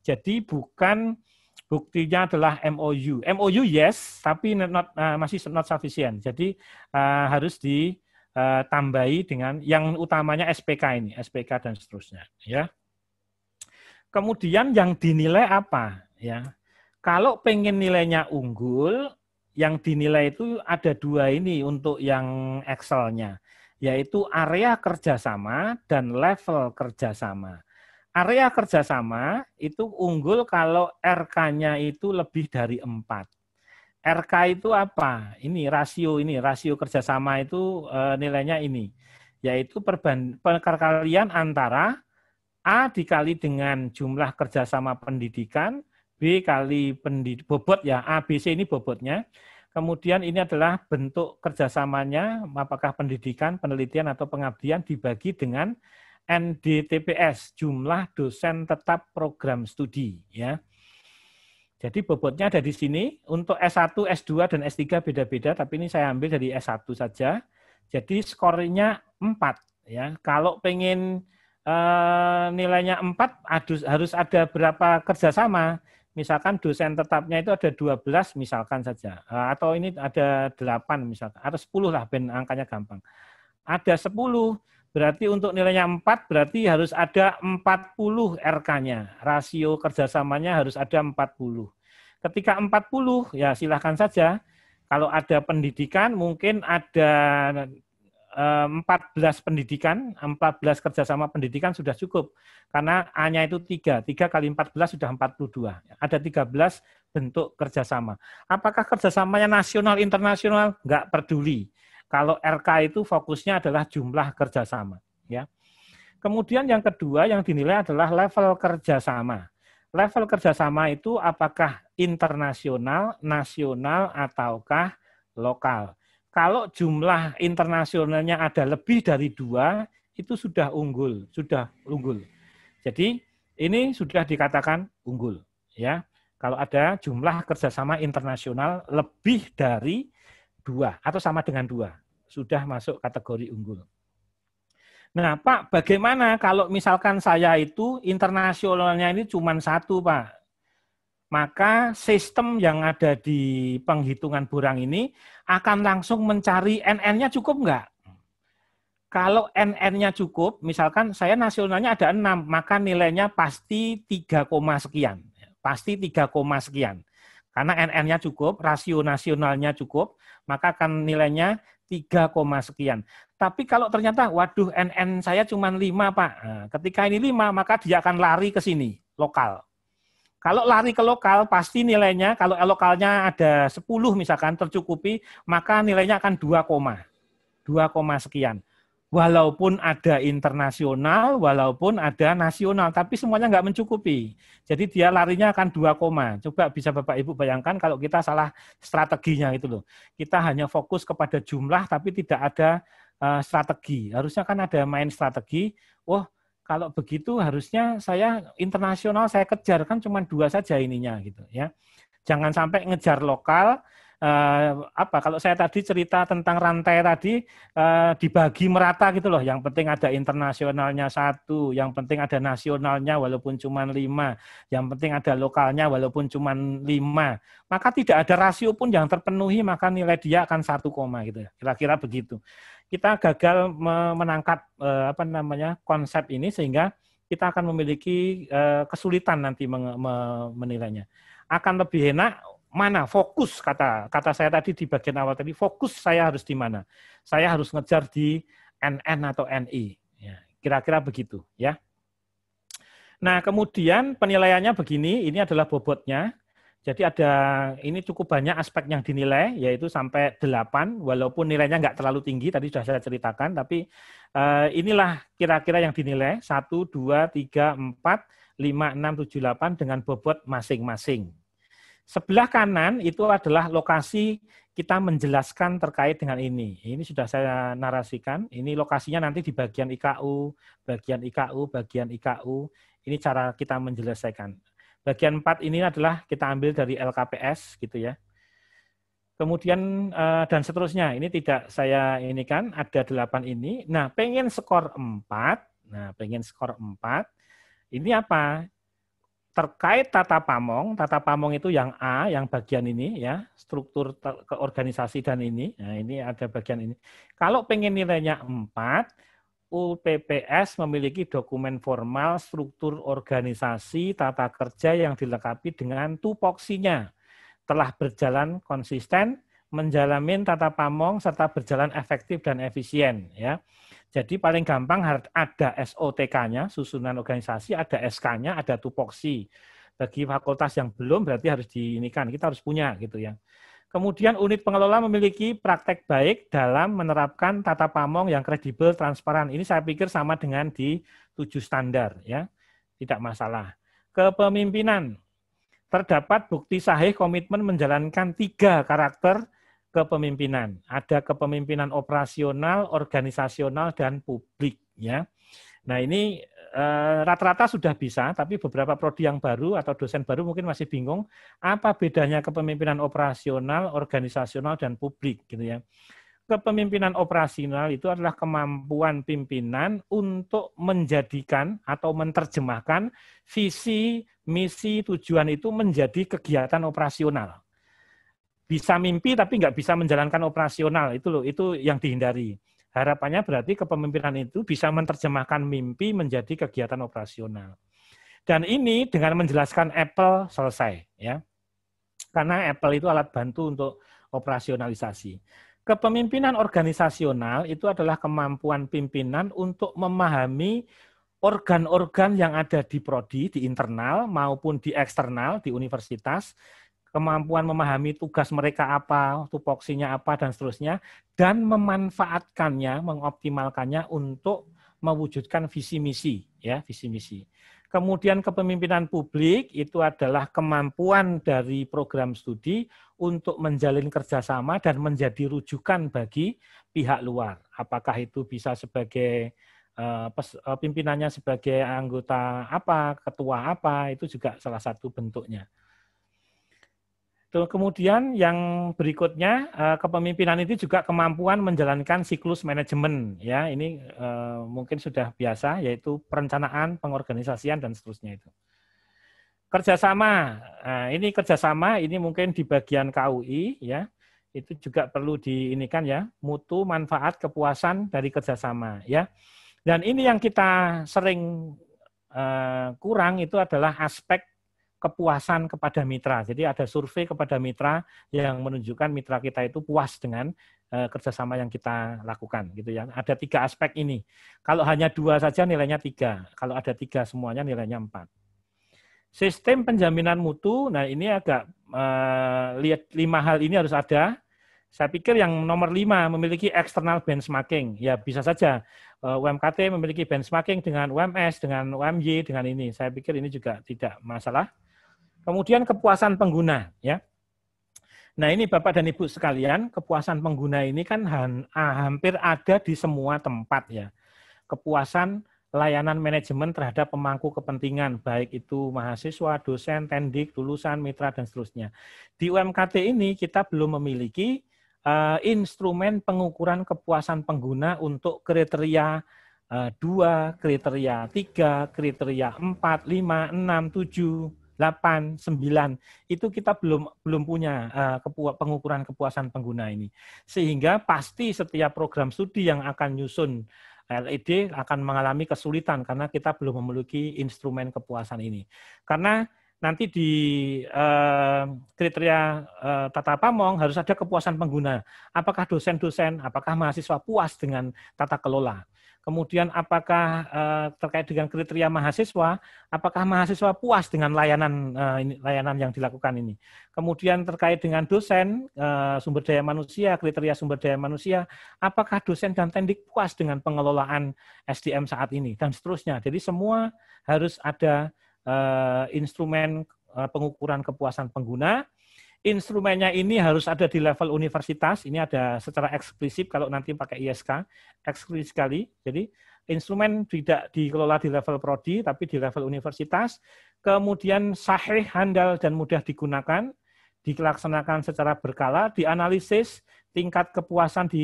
Jadi bukan buktinya adalah MOU. MOU yes, tapi not, uh, masih not sufficient. Jadi uh, harus ditambahi uh, dengan yang utamanya SPK ini, SPK dan seterusnya. Ya. Kemudian yang dinilai apa? Ya, kalau pengen nilainya unggul, yang dinilai itu ada dua ini untuk yang Excel-nya, yaitu area kerjasama dan level kerjasama. Area kerjasama itu unggul kalau RK-nya itu lebih dari empat. RK itu apa? Ini rasio ini, rasio kerjasama itu e, nilainya ini, yaitu perkalian antara A dikali dengan jumlah kerjasama pendidikan, B kali pendid bobot ya, A, B, C ini bobotnya. Kemudian ini adalah bentuk kerjasamanya, apakah pendidikan, penelitian, atau pengabdian dibagi dengan NDTPS jumlah dosen tetap program studi ya. Jadi bobotnya ada di sini untuk S1, S2 dan S3 beda-beda tapi ini saya ambil dari S1 saja. Jadi skornya 4 ya. Kalau pengen eh, nilainya 4 harus harus ada berapa kerjasama. Misalkan dosen tetapnya itu ada 12 misalkan saja eh, atau ini ada 8 misalkan atau 10 lah ben angkanya gampang. Ada 10 Berarti untuk nilainya 4, berarti harus ada 40 RK-nya. Rasio kerjasamanya harus ada 40. Ketika 40, ya silahkan saja. Kalau ada pendidikan, mungkin ada 14 eh, pendidikan, 14 kerjasama pendidikan sudah cukup. Karena A-nya itu 3. 3 kali 14 sudah 42. Ada 13 bentuk kerjasama. Apakah kerjasamanya nasional, internasional? Nggak peduli kalau RK itu fokusnya adalah jumlah kerjasama. Ya. Kemudian yang kedua yang dinilai adalah level kerjasama. Level kerjasama itu apakah internasional, nasional, ataukah lokal. Kalau jumlah internasionalnya ada lebih dari dua, itu sudah unggul, sudah unggul. Jadi ini sudah dikatakan unggul, ya. Kalau ada jumlah kerjasama internasional lebih dari dua atau sama dengan dua sudah masuk kategori unggul. Nah, Pak, bagaimana kalau misalkan saya itu internasionalnya ini cuma satu, Pak? Maka sistem yang ada di penghitungan burang ini akan langsung mencari NN-nya cukup nggak? Kalau NN-nya cukup, misalkan saya nasionalnya ada enam, maka nilainya pasti 3, sekian. Pasti 3, sekian. Karena NN-nya cukup, rasio nasionalnya cukup, maka akan nilainya 3, sekian. Tapi kalau ternyata, waduh NN saya cuma 5 Pak. Nah, ketika ini 5, maka dia akan lari ke sini, lokal. Kalau lari ke lokal, pasti nilainya, kalau lokalnya ada 10 misalkan tercukupi, maka nilainya akan 2, 2, sekian walaupun ada internasional, walaupun ada nasional, tapi semuanya nggak mencukupi. Jadi dia larinya akan dua koma. Coba bisa Bapak Ibu bayangkan kalau kita salah strateginya itu loh. Kita hanya fokus kepada jumlah tapi tidak ada eh, strategi. Harusnya kan ada main strategi. Oh, kalau begitu harusnya saya internasional saya kejar kan cuma dua saja ininya gitu ya. Jangan sampai ngejar lokal, eh, apa kalau saya tadi cerita tentang rantai tadi eh, dibagi merata gitu loh yang penting ada internasionalnya satu yang penting ada nasionalnya walaupun cuma lima yang penting ada lokalnya walaupun cuma lima maka tidak ada rasio pun yang terpenuhi maka nilai dia akan satu koma gitu kira-kira begitu kita gagal menangkap eh, apa namanya konsep ini sehingga kita akan memiliki eh, kesulitan nanti menilainya akan lebih enak mana fokus kata kata saya tadi di bagian awal tadi fokus saya harus di mana saya harus ngejar di NN atau NI ya, kira-kira begitu ya nah kemudian penilaiannya begini ini adalah bobotnya jadi ada ini cukup banyak aspek yang dinilai yaitu sampai 8 walaupun nilainya nggak terlalu tinggi tadi sudah saya ceritakan tapi uh, inilah kira-kira yang dinilai satu dua tiga empat lima enam tujuh delapan dengan bobot masing-masing Sebelah kanan itu adalah lokasi kita menjelaskan terkait dengan ini. Ini sudah saya narasikan. Ini lokasinya nanti di bagian IKU, bagian IKU, bagian IKU. Ini cara kita menjelaskan. Bagian 4 ini adalah kita ambil dari LKPS gitu ya. Kemudian eh, dan seterusnya. Ini tidak saya ini kan ada 8 ini. Nah, pengen skor 4. Nah, pengen skor 4. Ini apa? terkait tata pamong, tata pamong itu yang A, yang bagian ini ya, struktur keorganisasi dan ini, nah ini ada bagian ini. Kalau pengen nilainya 4, UPPS memiliki dokumen formal struktur organisasi tata kerja yang dilengkapi dengan tupoksinya. Telah berjalan konsisten menjalamin tata pamong serta berjalan efektif dan efisien ya. Jadi paling gampang ada SOTK-nya, susunan organisasi, ada SK-nya, ada tupoksi. Bagi fakultas yang belum berarti harus diinikan, kita harus punya gitu ya. Kemudian unit pengelola memiliki praktek baik dalam menerapkan tata pamong yang kredibel, transparan. Ini saya pikir sama dengan di tujuh standar ya. Tidak masalah. Kepemimpinan terdapat bukti sahih komitmen menjalankan tiga karakter kepemimpinan. Ada kepemimpinan operasional, organisasional dan publik ya. Nah, ini eh, rata-rata sudah bisa, tapi beberapa prodi yang baru atau dosen baru mungkin masih bingung apa bedanya kepemimpinan operasional, organisasional dan publik gitu ya. Kepemimpinan operasional itu adalah kemampuan pimpinan untuk menjadikan atau menerjemahkan visi, misi, tujuan itu menjadi kegiatan operasional bisa mimpi tapi nggak bisa menjalankan operasional itu loh itu yang dihindari harapannya berarti kepemimpinan itu bisa menerjemahkan mimpi menjadi kegiatan operasional dan ini dengan menjelaskan Apple selesai ya karena Apple itu alat bantu untuk operasionalisasi kepemimpinan organisasional itu adalah kemampuan pimpinan untuk memahami organ-organ yang ada di prodi di internal maupun di eksternal di universitas kemampuan memahami tugas mereka apa, tupoksinya apa, dan seterusnya, dan memanfaatkannya, mengoptimalkannya untuk mewujudkan visi misi, ya visi misi. Kemudian kepemimpinan publik itu adalah kemampuan dari program studi untuk menjalin kerjasama dan menjadi rujukan bagi pihak luar. Apakah itu bisa sebagai eh, eh, pimpinannya sebagai anggota apa, ketua apa, itu juga salah satu bentuknya kemudian yang berikutnya eh, kepemimpinan itu juga kemampuan menjalankan siklus manajemen ya ini eh, mungkin sudah biasa yaitu perencanaan, pengorganisasian dan seterusnya itu. Kerjasama, eh, ini kerjasama ini mungkin di bagian KUI ya itu juga perlu diinikan ya mutu manfaat kepuasan dari kerjasama ya dan ini yang kita sering kurang itu adalah aspek kepuasan kepada mitra. Jadi ada survei kepada mitra yang menunjukkan mitra kita itu puas dengan eh, kerjasama yang kita lakukan, gitu ya. Ada tiga aspek ini. Kalau hanya dua saja nilainya tiga. Kalau ada tiga semuanya nilainya empat. Sistem penjaminan mutu, nah ini agak eh, lihat lima hal ini harus ada. Saya pikir yang nomor lima memiliki external benchmarking. Ya bisa saja eh, UMKT memiliki benchmarking dengan UMS, dengan UMY, dengan ini. Saya pikir ini juga tidak masalah. Kemudian kepuasan pengguna, ya. Nah ini Bapak dan Ibu sekalian, kepuasan pengguna ini kan hampir ada di semua tempat ya. Kepuasan layanan manajemen terhadap pemangku kepentingan, baik itu mahasiswa, dosen, tendik, lulusan, mitra, dan seterusnya. Di UMKT ini kita belum memiliki e, instrumen pengukuran kepuasan pengguna untuk kriteria e, uh, 2, kriteria 3, kriteria 4, 5, 6, 7, 8, 9 itu kita belum belum punya uh, pengukuran kepuasan pengguna ini. Sehingga pasti setiap program studi yang akan nyusun LED akan mengalami kesulitan karena kita belum memiliki instrumen kepuasan ini. Karena nanti di uh, kriteria uh, tata pamong harus ada kepuasan pengguna. Apakah dosen-dosen, apakah mahasiswa puas dengan tata kelola? Kemudian apakah eh, terkait dengan kriteria mahasiswa, apakah mahasiswa puas dengan layanan eh, layanan yang dilakukan ini? Kemudian terkait dengan dosen eh, sumber daya manusia, kriteria sumber daya manusia, apakah dosen dan tendik puas dengan pengelolaan SDM saat ini dan seterusnya. Jadi semua harus ada instrumen pengukuran kepuasan pengguna instrumennya ini harus ada di level universitas. Ini ada secara eksplisit kalau nanti pakai ISK, eksklusif sekali. Jadi instrumen tidak dikelola di level prodi tapi di level universitas. Kemudian sahih, handal dan mudah digunakan, dilaksanakan secara berkala, dianalisis tingkat kepuasan di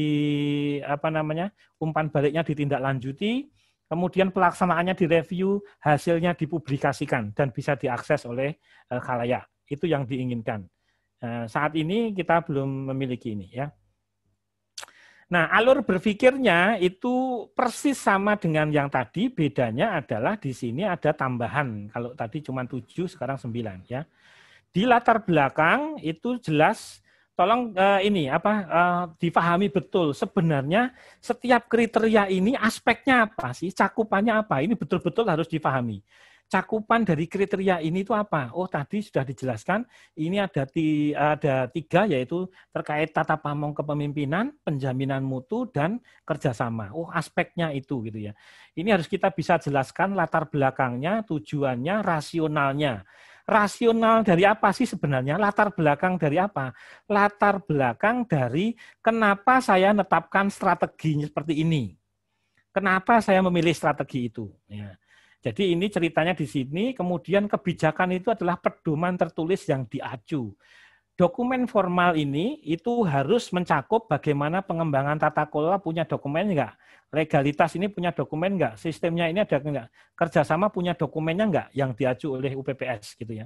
apa namanya? umpan baliknya ditindaklanjuti, kemudian pelaksanaannya direview, hasilnya dipublikasikan dan bisa diakses oleh eh, khalayak. Itu yang diinginkan. Eh, saat ini kita belum memiliki ini ya. Nah, alur berpikirnya itu persis sama dengan yang tadi, bedanya adalah di sini ada tambahan. Kalau tadi cuma 7, sekarang 9 ya. Di latar belakang itu jelas tolong eh, ini apa eh, dipahami betul sebenarnya setiap kriteria ini aspeknya apa sih, cakupannya apa? Ini betul-betul harus dipahami cakupan dari kriteria ini itu apa? Oh tadi sudah dijelaskan, ini ada di, ada tiga yaitu terkait tata pamong kepemimpinan, penjaminan mutu dan kerjasama. Oh aspeknya itu gitu ya. Ini harus kita bisa jelaskan latar belakangnya, tujuannya, rasionalnya. Rasional dari apa sih sebenarnya? Latar belakang dari apa? Latar belakang dari kenapa saya menetapkan strateginya seperti ini. Kenapa saya memilih strategi itu? Ya. Jadi ini ceritanya di sini, kemudian kebijakan itu adalah pedoman tertulis yang diacu. Dokumen formal ini itu harus mencakup bagaimana pengembangan tata kelola punya dokumen enggak, legalitas ini punya dokumen enggak, sistemnya ini ada enggak, kerjasama punya dokumennya enggak yang diacu oleh UPPS gitu ya.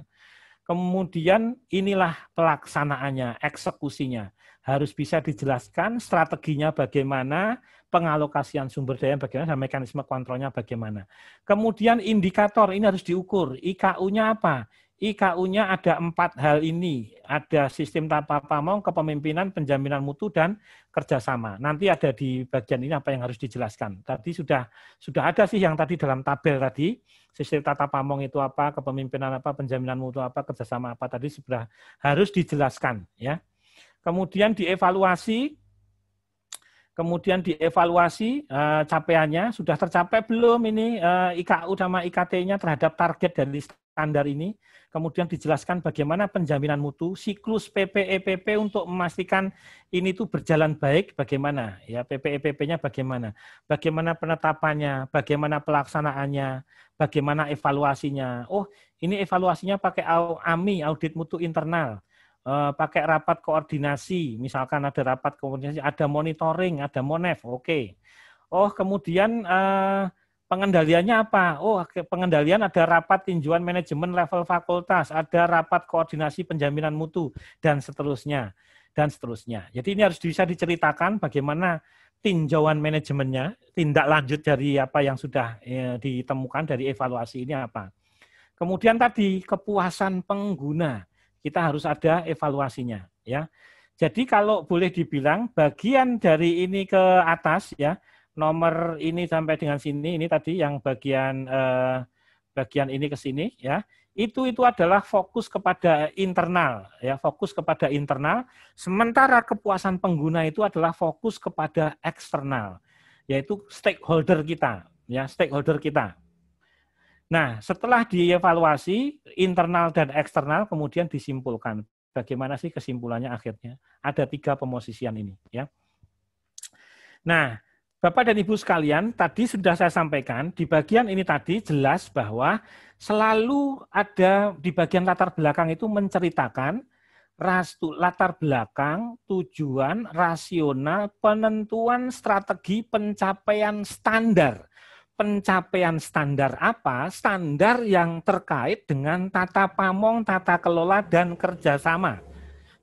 Kemudian inilah pelaksanaannya, eksekusinya. Harus bisa dijelaskan strateginya bagaimana, pengalokasian sumber daya bagaimana, dan mekanisme kontrolnya bagaimana. Kemudian indikator ini harus diukur. IKU-nya apa? IKU-nya ada empat hal ini. Ada sistem tanpa pamong, kepemimpinan, penjaminan mutu, dan kerjasama. Nanti ada di bagian ini apa yang harus dijelaskan. Tadi sudah sudah ada sih yang tadi dalam tabel tadi, sistem tata pamong itu apa, kepemimpinan apa, penjaminan mutu apa, kerjasama apa, tadi sudah harus dijelaskan. ya. Kemudian dievaluasi, kemudian dievaluasi eh, capaiannya, sudah tercapai belum ini eh, IKU sama IKT-nya terhadap target dari standar ini, kemudian dijelaskan bagaimana penjaminan mutu, siklus PPEPP e untuk memastikan ini tuh berjalan baik bagaimana, ya PPEPP-nya bagaimana, bagaimana penetapannya, bagaimana pelaksanaannya, bagaimana evaluasinya. Oh, ini evaluasinya pakai AMI, audit mutu internal eh, pakai rapat koordinasi, misalkan ada rapat koordinasi, ada monitoring, ada monef, oke. Okay. Oh, kemudian eh, Pengendaliannya apa? Oh, pengendalian ada rapat tinjauan manajemen level fakultas, ada rapat koordinasi penjaminan mutu, dan seterusnya. Dan seterusnya. Jadi ini harus bisa diceritakan bagaimana tinjauan manajemennya, tindak lanjut dari apa yang sudah e, ditemukan dari evaluasi ini apa. Kemudian tadi kepuasan pengguna, kita harus ada evaluasinya, ya. Jadi kalau boleh dibilang bagian dari ini ke atas ya, nomor ini sampai dengan sini ini tadi yang bagian eh, bagian ini ke sini ya itu itu adalah fokus kepada internal ya fokus kepada internal sementara kepuasan pengguna itu adalah fokus kepada eksternal yaitu stakeholder kita ya stakeholder kita Nah, setelah dievaluasi internal dan eksternal, kemudian disimpulkan bagaimana sih kesimpulannya akhirnya. Ada tiga pemosisian ini, ya. Nah, Bapak dan Ibu sekalian, tadi sudah saya sampaikan di bagian ini tadi jelas bahwa selalu ada di bagian latar belakang itu menceritakan rastu, latar belakang, tujuan, rasional, penentuan strategi pencapaian standar. Pencapaian standar apa? Standar yang terkait dengan tata pamong, tata kelola, dan kerjasama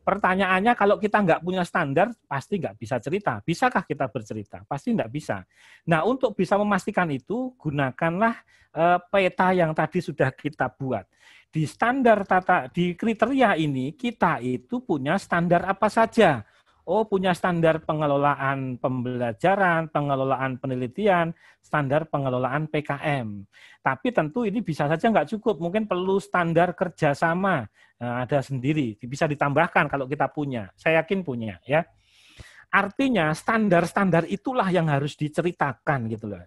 pertanyaannya kalau kita nggak punya standar pasti nggak bisa cerita. Bisakah kita bercerita? Pasti nggak bisa. Nah untuk bisa memastikan itu gunakanlah eh, peta yang tadi sudah kita buat. Di standar tata di kriteria ini kita itu punya standar apa saja oh punya standar pengelolaan pembelajaran, pengelolaan penelitian, standar pengelolaan PKM. Tapi tentu ini bisa saja nggak cukup, mungkin perlu standar kerjasama nah, ada sendiri, bisa ditambahkan kalau kita punya. Saya yakin punya ya. Artinya standar-standar itulah yang harus diceritakan gitu loh.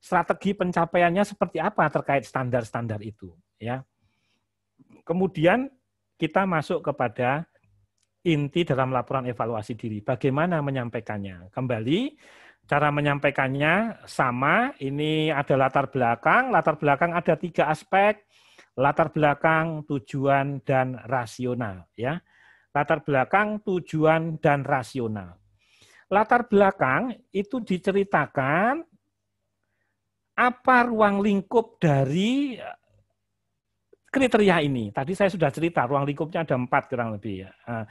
Strategi pencapaiannya seperti apa terkait standar-standar itu ya. Kemudian kita masuk kepada inti dalam laporan evaluasi diri. Bagaimana menyampaikannya? Kembali, cara menyampaikannya sama. Ini ada latar belakang. Latar belakang ada tiga aspek. Latar belakang, tujuan, dan rasional. Ya, Latar belakang, tujuan, dan rasional. Latar belakang itu diceritakan apa ruang lingkup dari kriteria ini. Tadi saya sudah cerita ruang lingkupnya ada empat kurang lebih ya. Eh,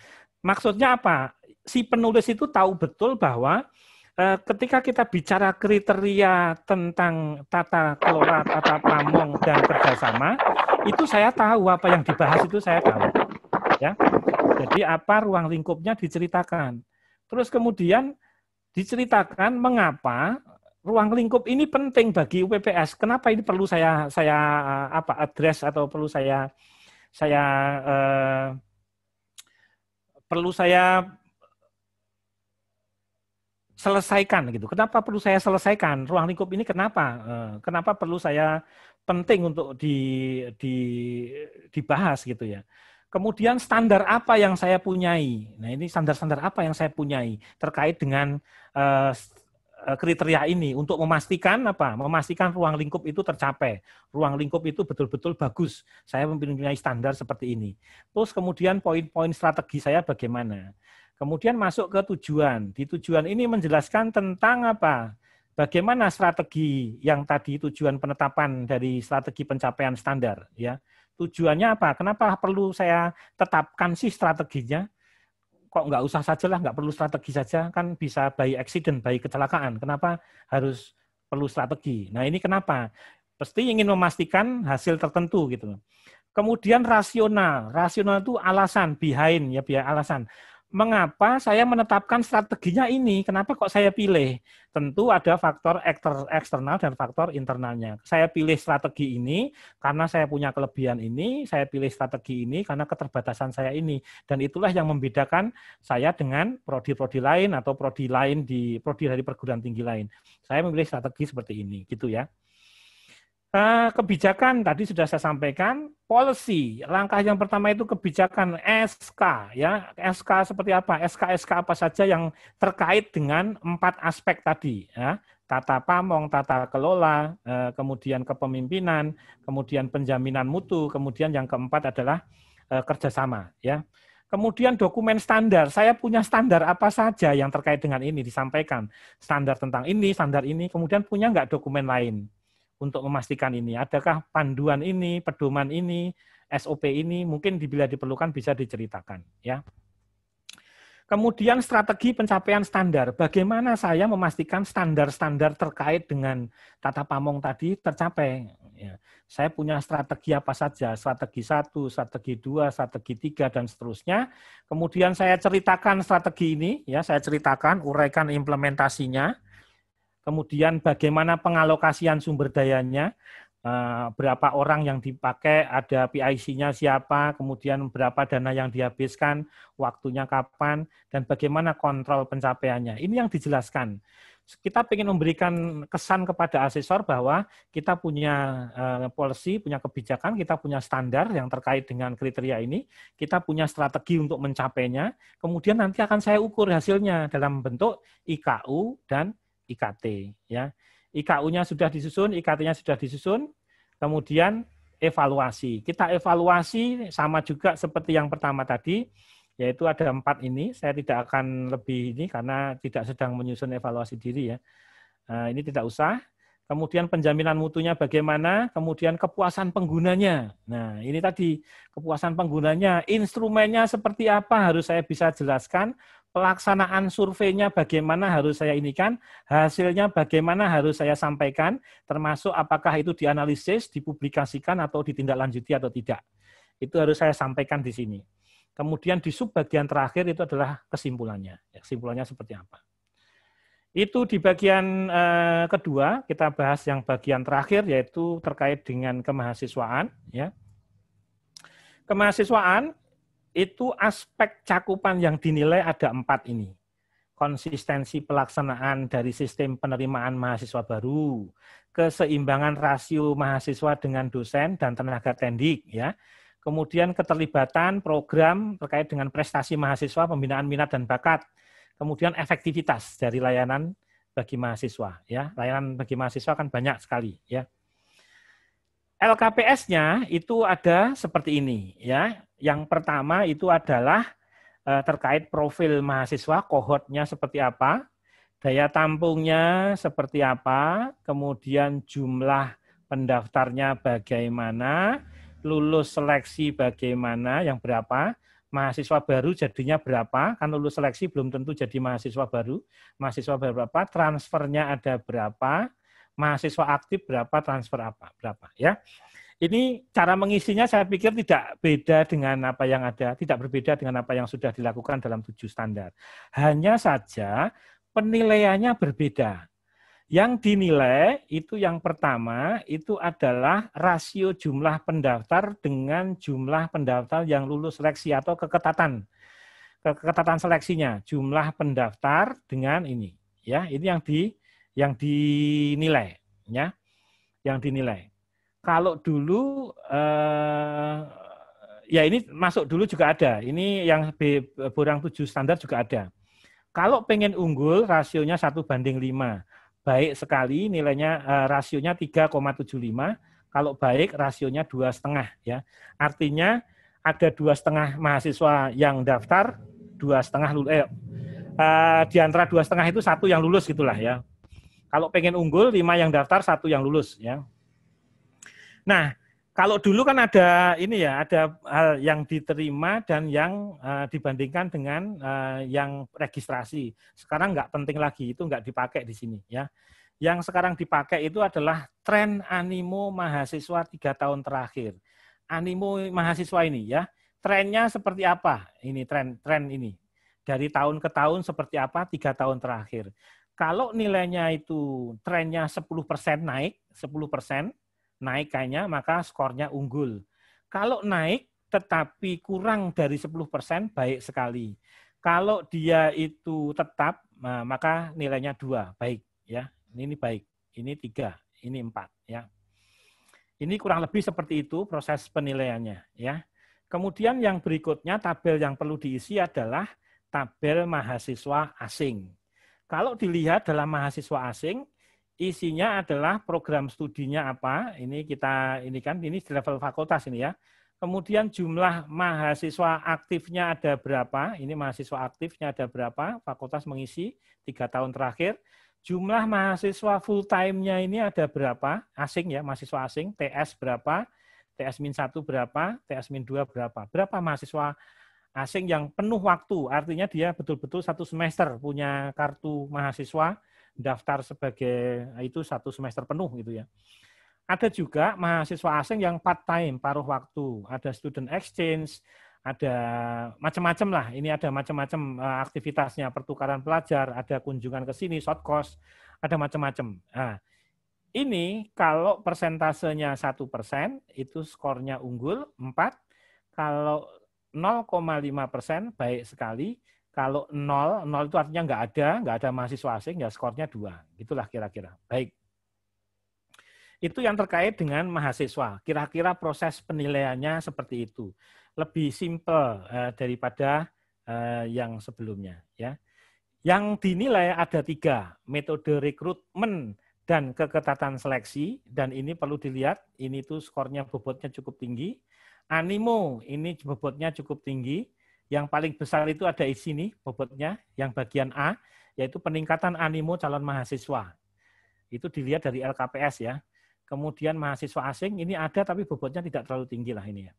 maksudnya apa? Si penulis itu tahu betul bahwa eh, ketika kita bicara kriteria tentang tata kelola, tata pamong dan kerjasama, itu saya tahu apa yang dibahas itu saya tahu. Ya. Jadi apa ruang lingkupnya diceritakan. Terus kemudian diceritakan mengapa ruang lingkup ini penting bagi UPPS. Kenapa ini perlu saya saya eh, apa address atau perlu saya saya uh, perlu saya selesaikan gitu. Kenapa perlu saya selesaikan ruang lingkup ini? Kenapa? Uh, kenapa perlu saya penting untuk di, di dibahas gitu ya? Kemudian standar apa yang saya punyai? Nah ini standar-standar apa yang saya punyai terkait dengan Eh, kriteria ini untuk memastikan apa? Memastikan ruang lingkup itu tercapai. Ruang lingkup itu betul-betul bagus. Saya mempunyai standar seperti ini. Terus kemudian poin-poin strategi saya bagaimana? Kemudian masuk ke tujuan. Di tujuan ini menjelaskan tentang apa? Bagaimana strategi yang tadi tujuan penetapan dari strategi pencapaian standar ya. Tujuannya apa? Kenapa perlu saya tetapkan sih strateginya? kok nggak usah saja lah, nggak perlu strategi saja, kan bisa by accident, by kecelakaan. Kenapa harus perlu strategi? Nah ini kenapa? Pasti ingin memastikan hasil tertentu gitu. Kemudian rasional, rasional itu alasan, behind ya biar alasan mengapa saya menetapkan strateginya ini? Kenapa kok saya pilih? Tentu ada faktor eksternal dan faktor internalnya. Saya pilih strategi ini karena saya punya kelebihan ini, saya pilih strategi ini karena keterbatasan saya ini. Dan itulah yang membedakan saya dengan prodi-prodi lain atau prodi lain di prodi dari perguruan tinggi lain. Saya memilih strategi seperti ini, gitu ya. Eh, kebijakan tadi sudah saya sampaikan, policy. Langkah yang pertama itu kebijakan SK ya. SK seperti apa? SK-SK apa saja yang terkait dengan empat aspek tadi ya. Tata pamong, tata kelola, eh, kemudian kepemimpinan, kemudian penjaminan mutu, kemudian yang keempat adalah eh, kerjasama ya. Kemudian dokumen standar, saya punya standar apa saja yang terkait dengan ini disampaikan. Standar tentang ini, standar ini, kemudian punya enggak dokumen lain untuk memastikan ini? Adakah panduan ini, pedoman ini, SOP ini mungkin bila diperlukan bisa diceritakan ya. Kemudian strategi pencapaian standar. Bagaimana saya memastikan standar-standar terkait dengan tata pamong tadi tercapai? Ya. Saya punya strategi apa saja, strategi satu, strategi dua, strategi tiga, dan seterusnya. Kemudian saya ceritakan strategi ini, ya saya ceritakan, uraikan implementasinya, kemudian bagaimana pengalokasian sumber dayanya, eh, berapa orang yang dipakai, ada PIC-nya siapa, kemudian berapa dana yang dihabiskan, waktunya kapan, dan bagaimana kontrol pencapaiannya. Ini yang dijelaskan. Kita ingin memberikan kesan kepada asesor bahwa kita punya eh, polisi, punya kebijakan, kita punya standar yang terkait dengan kriteria ini, kita punya strategi untuk mencapainya, kemudian nanti akan saya ukur hasilnya dalam bentuk IKU dan IKT ya. IKU-nya sudah disusun, IKT-nya sudah disusun, kemudian evaluasi. Kita evaluasi sama juga seperti yang pertama tadi, yaitu ada empat ini. Saya tidak akan lebih ini karena tidak sedang menyusun evaluasi diri ya. Nah, ini tidak usah. Kemudian penjaminan mutunya bagaimana, kemudian kepuasan penggunanya. Nah, ini tadi kepuasan penggunanya, instrumennya seperti apa harus saya bisa jelaskan pelaksanaan surveinya bagaimana harus saya ini kan, hasilnya bagaimana harus saya sampaikan, termasuk apakah itu dianalisis, dipublikasikan, atau ditindaklanjuti atau tidak. Itu harus saya sampaikan di sini. Kemudian di subbagian terakhir itu adalah kesimpulannya. Ya, kesimpulannya seperti apa. Itu di bagian eh, kedua, kita bahas yang bagian terakhir, yaitu terkait dengan kemahasiswaan. Ya. Kemahasiswaan, itu aspek cakupan yang dinilai ada empat ini. Konsistensi pelaksanaan dari sistem penerimaan mahasiswa baru, keseimbangan rasio mahasiswa dengan dosen dan tenaga tendik, ya. Kemudian keterlibatan program terkait dengan prestasi mahasiswa, pembinaan minat dan bakat. Kemudian efektivitas dari layanan bagi mahasiswa, ya. Layanan bagi mahasiswa kan banyak sekali, ya LKPS-nya itu ada seperti ini ya. Yang pertama itu adalah eh, terkait profil mahasiswa, kohortnya seperti apa, daya tampungnya seperti apa, kemudian jumlah pendaftarnya bagaimana, lulus seleksi bagaimana, yang berapa, mahasiswa baru jadinya berapa, kan lulus seleksi belum tentu jadi mahasiswa baru, mahasiswa berapa, transfernya ada berapa, mahasiswa aktif berapa, transfer apa, berapa ya. Ini cara mengisinya saya pikir tidak beda dengan apa yang ada, tidak berbeda dengan apa yang sudah dilakukan dalam tujuh standar. Hanya saja penilaiannya berbeda. Yang dinilai itu yang pertama itu adalah rasio jumlah pendaftar dengan jumlah pendaftar yang lulus seleksi atau keketatan keketatan seleksinya, jumlah pendaftar dengan ini. Ya, ini yang di yang dinilai ya yang dinilai kalau dulu eh, ya ini masuk dulu juga ada ini yang B borang 7 standar juga ada kalau pengen unggul rasionya satu banding 5 baik sekali nilainya eh, rasionya 3,75 kalau baik rasionya dua setengah ya artinya ada dua setengah mahasiswa yang daftar dua setengah lulus eh, eh di antara dua setengah itu satu yang lulus gitulah ya kalau pengen unggul, lima yang daftar, satu yang lulus. Ya. Nah, kalau dulu kan ada ini ya, ada hal eh, yang diterima dan yang uh, dibandingkan dengan uh, yang registrasi. Sekarang nggak penting lagi, itu nggak dipakai di sini. ya. Yang sekarang dipakai itu adalah tren animo mahasiswa tiga tahun terakhir. Animo mahasiswa ini ya, trennya seperti apa? Ini tren tren ini dari tahun ke tahun seperti apa tiga tahun terakhir. Kalau nilainya itu trennya 10% naik, 10% naik kayaknya, maka skornya unggul. Kalau naik tetapi kurang dari 10%, baik sekali. Kalau dia itu tetap, maka nilainya dua baik. ya Ini baik, ini tiga ini empat ya. Ini kurang lebih seperti itu proses penilaiannya ya. Kemudian yang berikutnya tabel yang perlu diisi adalah tabel mahasiswa asing. Kalau dilihat dalam mahasiswa asing, isinya adalah program studinya apa. Ini kita ini kan ini di level fakultas ini ya. Kemudian jumlah mahasiswa aktifnya ada berapa? Ini mahasiswa aktifnya ada berapa? Fakultas mengisi tiga tahun terakhir. Jumlah mahasiswa full time-nya ini ada berapa? Asing ya, mahasiswa asing. TS berapa? TS-1 berapa? TS-2 berapa? Berapa mahasiswa asing yang penuh waktu, artinya dia betul-betul satu semester punya kartu mahasiswa, daftar sebagai nah, itu satu semester penuh gitu ya. Ada juga mahasiswa asing yang part time, paruh waktu, ada student exchange, ada macam-macam lah. Ini ada macam-macam eh, aktivitasnya, pertukaran pelajar, ada kunjungan ke sini, short course, ada macam-macam. Nah, ini kalau persentasenya satu persen, itu skornya unggul 4. Kalau 0,5 persen baik sekali. Kalau 0, 0 itu artinya nggak ada, nggak ada mahasiswa asing, ya skornya 2. Itulah kira-kira. Baik. Itu yang terkait dengan mahasiswa. Kira-kira proses penilaiannya seperti itu. Lebih simple eh, daripada eh, yang sebelumnya. ya. Yang dinilai ada tiga, metode rekrutmen dan keketatan seleksi, dan ini perlu dilihat, ini tuh skornya bobotnya cukup tinggi animo ini bobotnya cukup tinggi. Yang paling besar itu ada di sini bobotnya yang bagian A yaitu peningkatan animo calon mahasiswa. Itu dilihat dari LKPS ya. Kemudian mahasiswa asing ini ada tapi bobotnya tidak terlalu tinggi lah ini ya.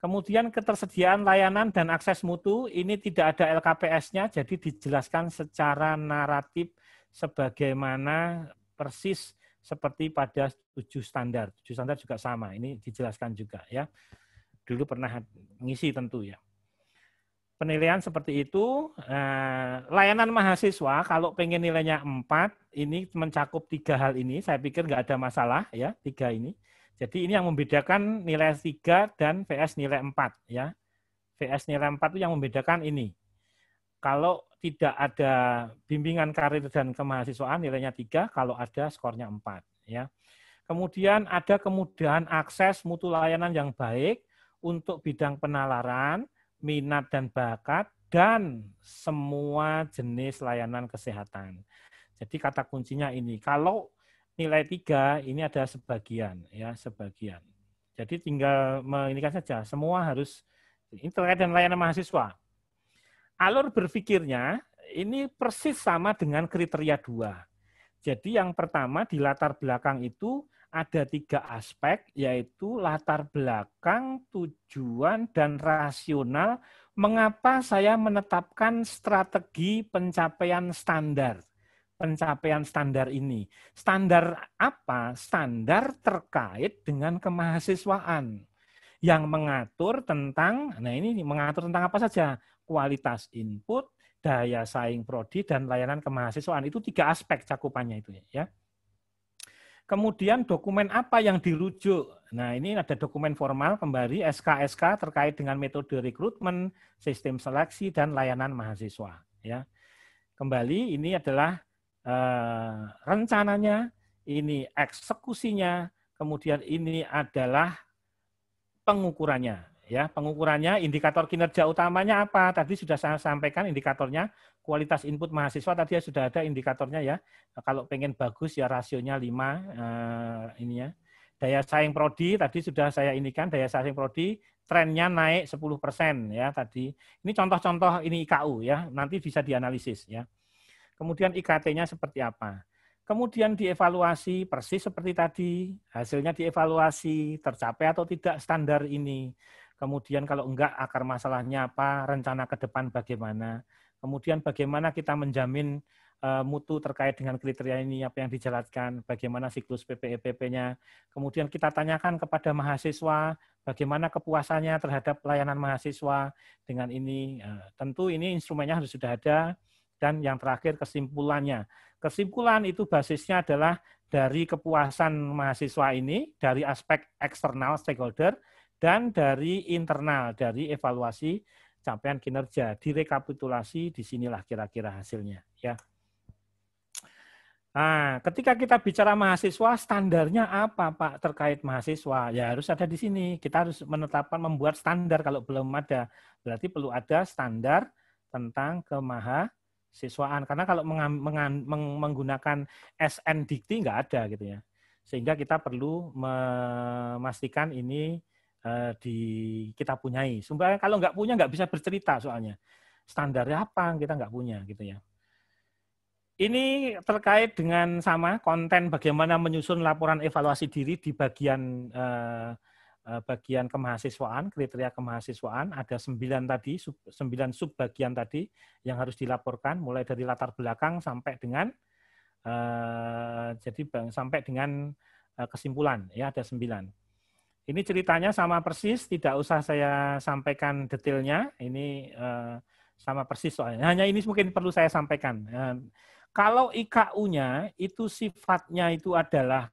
Kemudian ketersediaan layanan dan akses mutu ini tidak ada LKPS-nya jadi dijelaskan secara naratif sebagaimana persis seperti pada tujuh standar. Tujuh standar juga sama, ini dijelaskan juga ya dulu pernah ngisi tentu ya. Penilaian seperti itu, eh, layanan mahasiswa kalau pengen nilainya 4, ini mencakup tiga hal ini, saya pikir nggak ada masalah ya, tiga ini. Jadi ini yang membedakan nilai 3 dan VS nilai 4 ya. VS nilai 4 itu yang membedakan ini. Kalau tidak ada bimbingan karir dan kemahasiswaan nilainya 3, kalau ada skornya 4 ya. Kemudian ada kemudahan akses mutu layanan yang baik, untuk bidang penalaran, minat dan bakat, dan semua jenis layanan kesehatan. Jadi kata kuncinya ini, kalau nilai tiga ini ada sebagian, ya sebagian. Jadi tinggal menginikan saja, semua harus ini terkait dengan layanan mahasiswa. Alur berpikirnya ini persis sama dengan kriteria dua. Jadi yang pertama di latar belakang itu ada tiga aspek, yaitu latar belakang, tujuan, dan rasional. Mengapa saya menetapkan strategi pencapaian standar? Pencapaian standar ini, standar apa? Standar terkait dengan kemahasiswaan yang mengatur tentang, nah ini mengatur tentang apa saja? Kualitas input, daya saing prodi, dan layanan kemahasiswaan. Itu tiga aspek cakupannya itu ya. Kemudian dokumen apa yang dirujuk? Nah, ini ada dokumen formal kembali SKSK terkait dengan metode rekrutmen, sistem seleksi dan layanan mahasiswa, ya. Kembali ini adalah eh, rencananya, ini eksekusinya, kemudian ini adalah pengukurannya ya pengukurannya indikator kinerja utamanya apa tadi sudah saya sampaikan indikatornya kualitas input mahasiswa tadi ya sudah ada indikatornya ya kalau pengen bagus ya rasionya lima eh, ini ya daya saing prodi tadi sudah saya indikan daya saing prodi trennya naik 10% ya tadi ini contoh-contoh ini IKU ya nanti bisa dianalisis ya kemudian IKT-nya seperti apa kemudian dievaluasi persis seperti tadi hasilnya dievaluasi tercapai atau tidak standar ini kemudian kalau enggak akar masalahnya apa, rencana ke depan bagaimana, kemudian bagaimana kita menjamin eh, mutu terkait dengan kriteria ini apa yang dijalankan, bagaimana siklus PPEPP-nya. Kemudian kita tanyakan kepada mahasiswa bagaimana kepuasannya terhadap layanan mahasiswa dengan ini. Eh, tentu ini instrumennya harus sudah ada dan yang terakhir kesimpulannya. Kesimpulan itu basisnya adalah dari kepuasan mahasiswa ini dari aspek eksternal stakeholder dan dari internal dari evaluasi capaian kinerja. Direkapitulasi disinilah kira-kira hasilnya ya. Nah, ketika kita bicara mahasiswa, standarnya apa Pak terkait mahasiswa? Ya harus ada di sini. Kita harus menetapkan membuat standar kalau belum ada. Berarti perlu ada standar tentang kemahasiswaan. Karena kalau menggunakan SN Dikti nggak ada gitu ya. Sehingga kita perlu memastikan ini Eh, di kita punyai. Sumber kalau nggak punya nggak bisa bercerita soalnya. Standarnya apa kita nggak punya gitu ya. Ini terkait dengan sama konten bagaimana menyusun laporan evaluasi diri di bagian eh, eh, bagian kemahasiswaan, kriteria kemahasiswaan ada sembilan tadi, sub, sembilan subbagian tadi yang harus dilaporkan mulai dari latar belakang sampai dengan eh, jadi sampai dengan eh, kesimpulan ya ada sembilan. Ini ceritanya sama persis, tidak usah saya sampaikan detailnya. Ini eh, sama persis soalnya. Hanya ini mungkin perlu saya sampaikan. Eh, kalau IKU-nya itu sifatnya itu adalah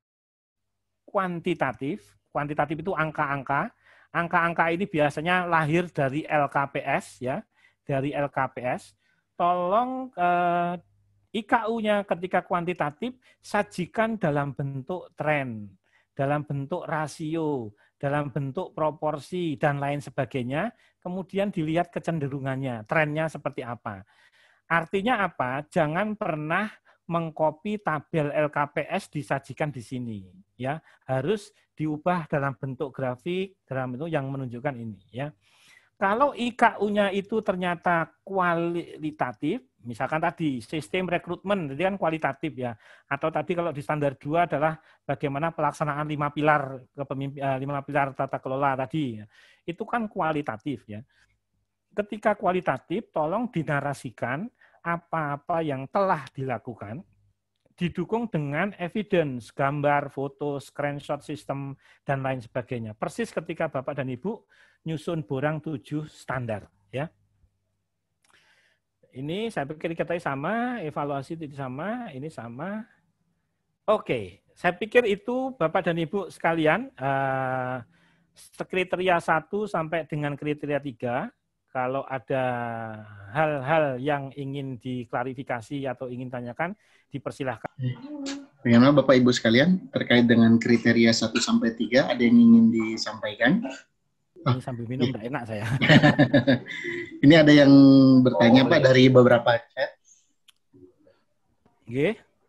kuantitatif. Kuantitatif itu angka-angka. Angka-angka ini biasanya lahir dari LKPS ya, dari LKPS. Tolong eh, IKU-nya ketika kuantitatif sajikan dalam bentuk tren dalam bentuk rasio, dalam bentuk proporsi, dan lain sebagainya. Kemudian dilihat kecenderungannya, trennya seperti apa. Artinya apa? Jangan pernah mengkopi tabel LKPS disajikan di sini. ya Harus diubah dalam bentuk grafik, dalam itu yang menunjukkan ini. ya kalau IKU-nya itu ternyata kualitatif, misalkan tadi sistem rekrutmen, jadi kan kualitatif ya. Atau tadi kalau di standar dua adalah bagaimana pelaksanaan lima pilar eh, lima pilar tata kelola tadi. Ya. Itu kan kualitatif ya. Ketika kualitatif, tolong dinarasikan apa-apa yang telah dilakukan, didukung dengan evidence, gambar, foto, screenshot sistem, dan lain sebagainya. Persis ketika Bapak dan Ibu nyusun borang tujuh standar ya. Ini saya pikir kita sama, evaluasi itu sama, ini sama. Oke, saya pikir itu Bapak dan Ibu sekalian uh, eh, kriteria satu sampai dengan kriteria tiga kalau ada hal-hal yang ingin diklarifikasi atau ingin tanyakan, dipersilahkan. Bagaimana Bapak Ibu sekalian terkait dengan kriteria 1 sampai 3 ada yang ingin disampaikan? Ini ah, sambil minum iya. nggak enak saya. [LAUGHS] ini ada yang bertanya oh, Pak iya. dari beberapa chat. G.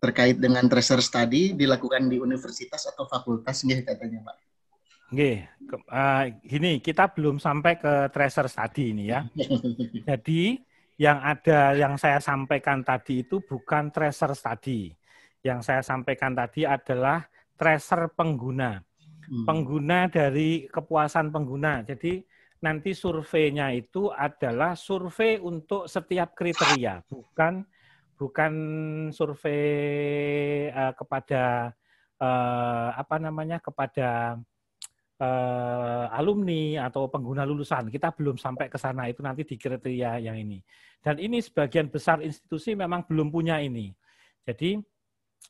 Terkait dengan tracer study dilakukan di universitas atau fakultas nggih katanya Pak. Nggih. Uh, eh, ini kita belum sampai ke tracer study ini ya. [LAUGHS] Jadi yang ada yang saya sampaikan tadi itu bukan tracer study. Yang saya sampaikan tadi adalah tracer pengguna Hmm. pengguna dari kepuasan pengguna. Jadi nanti surveinya itu adalah survei untuk setiap kriteria, bukan bukan survei uh, kepada uh, apa namanya kepada uh, alumni atau pengguna lulusan. Kita belum sampai ke sana itu nanti di kriteria yang ini. Dan ini sebagian besar institusi memang belum punya ini. Jadi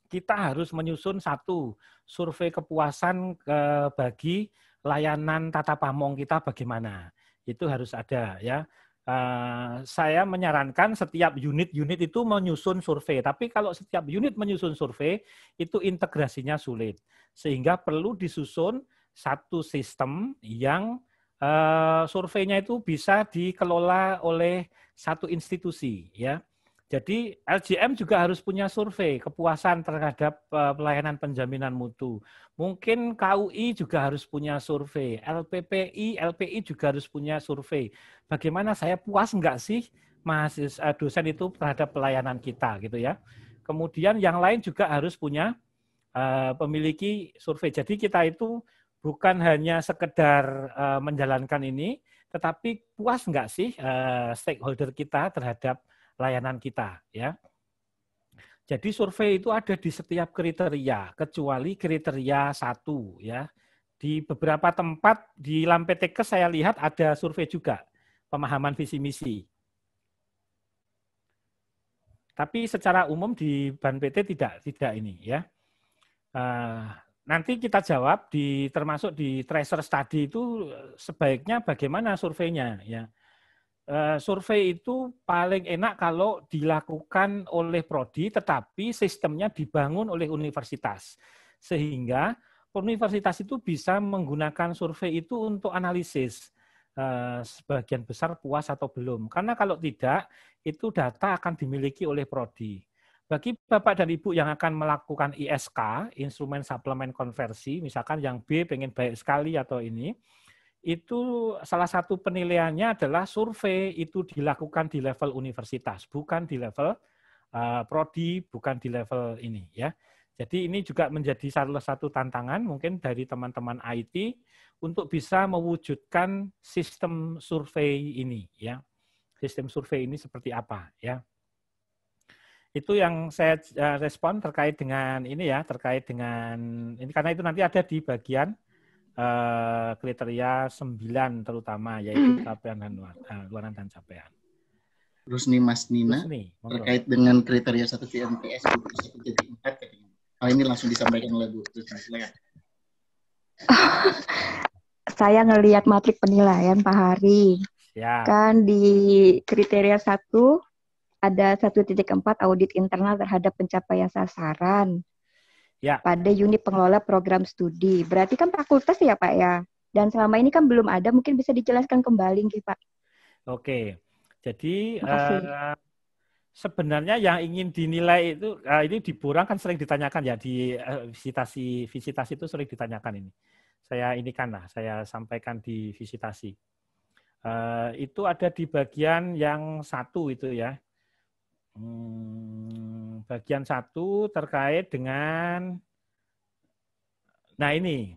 kita harus menyusun satu survei kepuasan ke eh, bagi layanan tata pamong kita bagaimana. Itu harus ada ya. Uh, saya menyarankan setiap unit-unit itu menyusun survei. Tapi kalau setiap unit menyusun survei, itu integrasinya sulit. Sehingga perlu disusun satu sistem yang uh, surveinya itu bisa dikelola oleh satu institusi. ya jadi LGM juga harus punya survei kepuasan terhadap eh, pelayanan penjaminan mutu. Mungkin KUI juga harus punya survei, LPPI, LPI juga harus punya survei. Bagaimana saya puas enggak sih mahasiswa eh, dosen itu terhadap pelayanan kita gitu ya. Kemudian yang lain juga harus punya uh, survei. Jadi kita itu bukan hanya sekedar menjalankan ini, tetapi puas enggak sih stakeholder kita terhadap layanan kita ya. Jadi survei itu ada di setiap kriteria kecuali kriteria satu ya. Di beberapa tempat di Lampetekes saya lihat ada survei juga pemahaman visi misi. Tapi secara umum di Ban PT tidak tidak ini ya. Eh, nanti kita jawab di termasuk di tracer study itu eh, sebaiknya bagaimana surveinya ya. Eh, survei itu paling enak kalau dilakukan oleh prodi, tetapi sistemnya dibangun oleh universitas, sehingga universitas itu bisa menggunakan survei itu untuk analisis eh, sebagian besar puas atau belum. Karena kalau tidak, itu data akan dimiliki oleh prodi. Bagi bapak dan ibu yang akan melakukan ISK, instrumen suplemen konversi, misalkan yang B pengen baik sekali atau ini, itu salah satu penilaiannya adalah survei itu dilakukan di level universitas, bukan di level uh, prodi, bukan di level ini ya. Jadi ini juga menjadi salah satu tantangan mungkin dari teman-teman IT untuk bisa mewujudkan sistem survei ini ya. Sistem survei ini seperti apa ya. Itu yang saya eh, respon terkait dengan ini ya, terkait dengan ini karena itu nanti ada di bagian uh, kriteria sembilan terutama yaitu mm-hmm. capaian dan uh, eh, luaran dan capaian. Terus nih Mas Nina terkait dengan kriteria satu CMPS satu jadi empat oh, ini langsung disampaikan oleh Bu silakan. [LAUGHS] Saya ngelihat matrik penilaian Pak Hari. Ya. Kan di kriteria satu ada 1.4 audit internal terhadap pencapaian sasaran ya. pada unit pengelola program studi. Berarti kan fakultas ya Pak ya? Dan selama ini kan belum ada, mungkin bisa dijelaskan kembali nih Pak. Oke, jadi eh, sebenarnya yang ingin dinilai itu, eh, ini di kan sering ditanyakan ya, di eh, visitasi, visitasi itu sering ditanyakan ini. Saya ini kan lah, saya sampaikan di visitasi. itu ada di bagian yang satu itu ya, Hmm, bagian satu terkait dengan nah ini.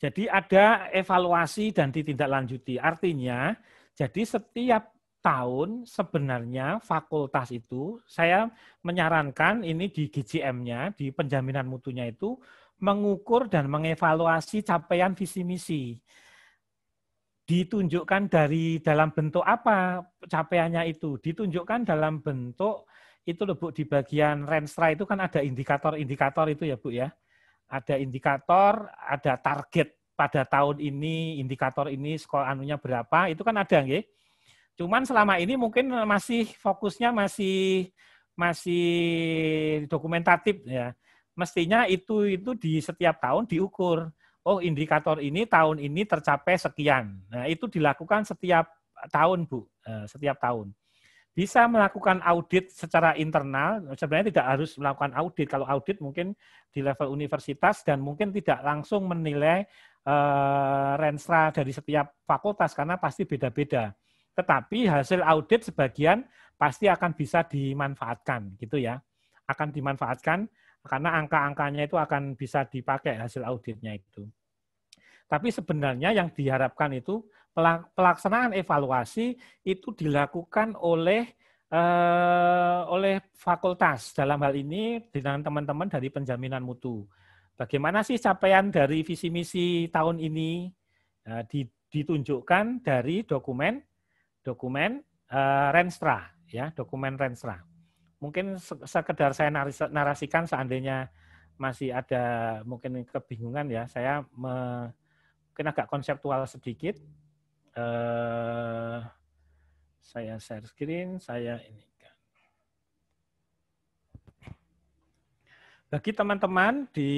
Jadi ada evaluasi dan ditindaklanjuti. Artinya, jadi setiap tahun sebenarnya fakultas itu saya menyarankan ini di gcm nya di penjaminan mutunya itu mengukur dan mengevaluasi capaian visi misi ditunjukkan dari dalam bentuk apa capaiannya itu ditunjukkan dalam bentuk itu loh Bu di bagian Renstra itu kan ada indikator-indikator itu ya Bu ya. Ada indikator, ada target pada tahun ini indikator ini skor anunya berapa itu kan ada nggih. Cuman selama ini mungkin masih fokusnya masih masih dokumentatif ya. Mestinya itu itu di setiap tahun diukur oh indikator ini tahun ini tercapai sekian. Nah, itu dilakukan setiap tahun, Bu. Eh, setiap tahun. Bisa melakukan audit secara internal, sebenarnya tidak harus melakukan audit. Kalau audit mungkin di level universitas dan mungkin tidak langsung menilai eh, renstra dari setiap fakultas karena pasti beda-beda. Tetapi hasil audit sebagian pasti akan bisa dimanfaatkan gitu ya. Akan dimanfaatkan karena angka-angkanya itu akan bisa dipakai hasil auditnya itu. Tapi sebenarnya yang diharapkan itu pelaksanaan evaluasi itu dilakukan oleh eh, oleh fakultas dalam hal ini dengan teman-teman dari penjaminan mutu. Bagaimana sih capaian dari visi misi tahun ini eh, ditunjukkan dari dokumen dokumen eh, Renstra ya dokumen Renstra mungkin sekedar saya narasikan seandainya masih ada mungkin kebingungan ya, saya me, mungkin agak konseptual sedikit. uh, saya share screen, saya ini. Kan. Bagi teman-teman di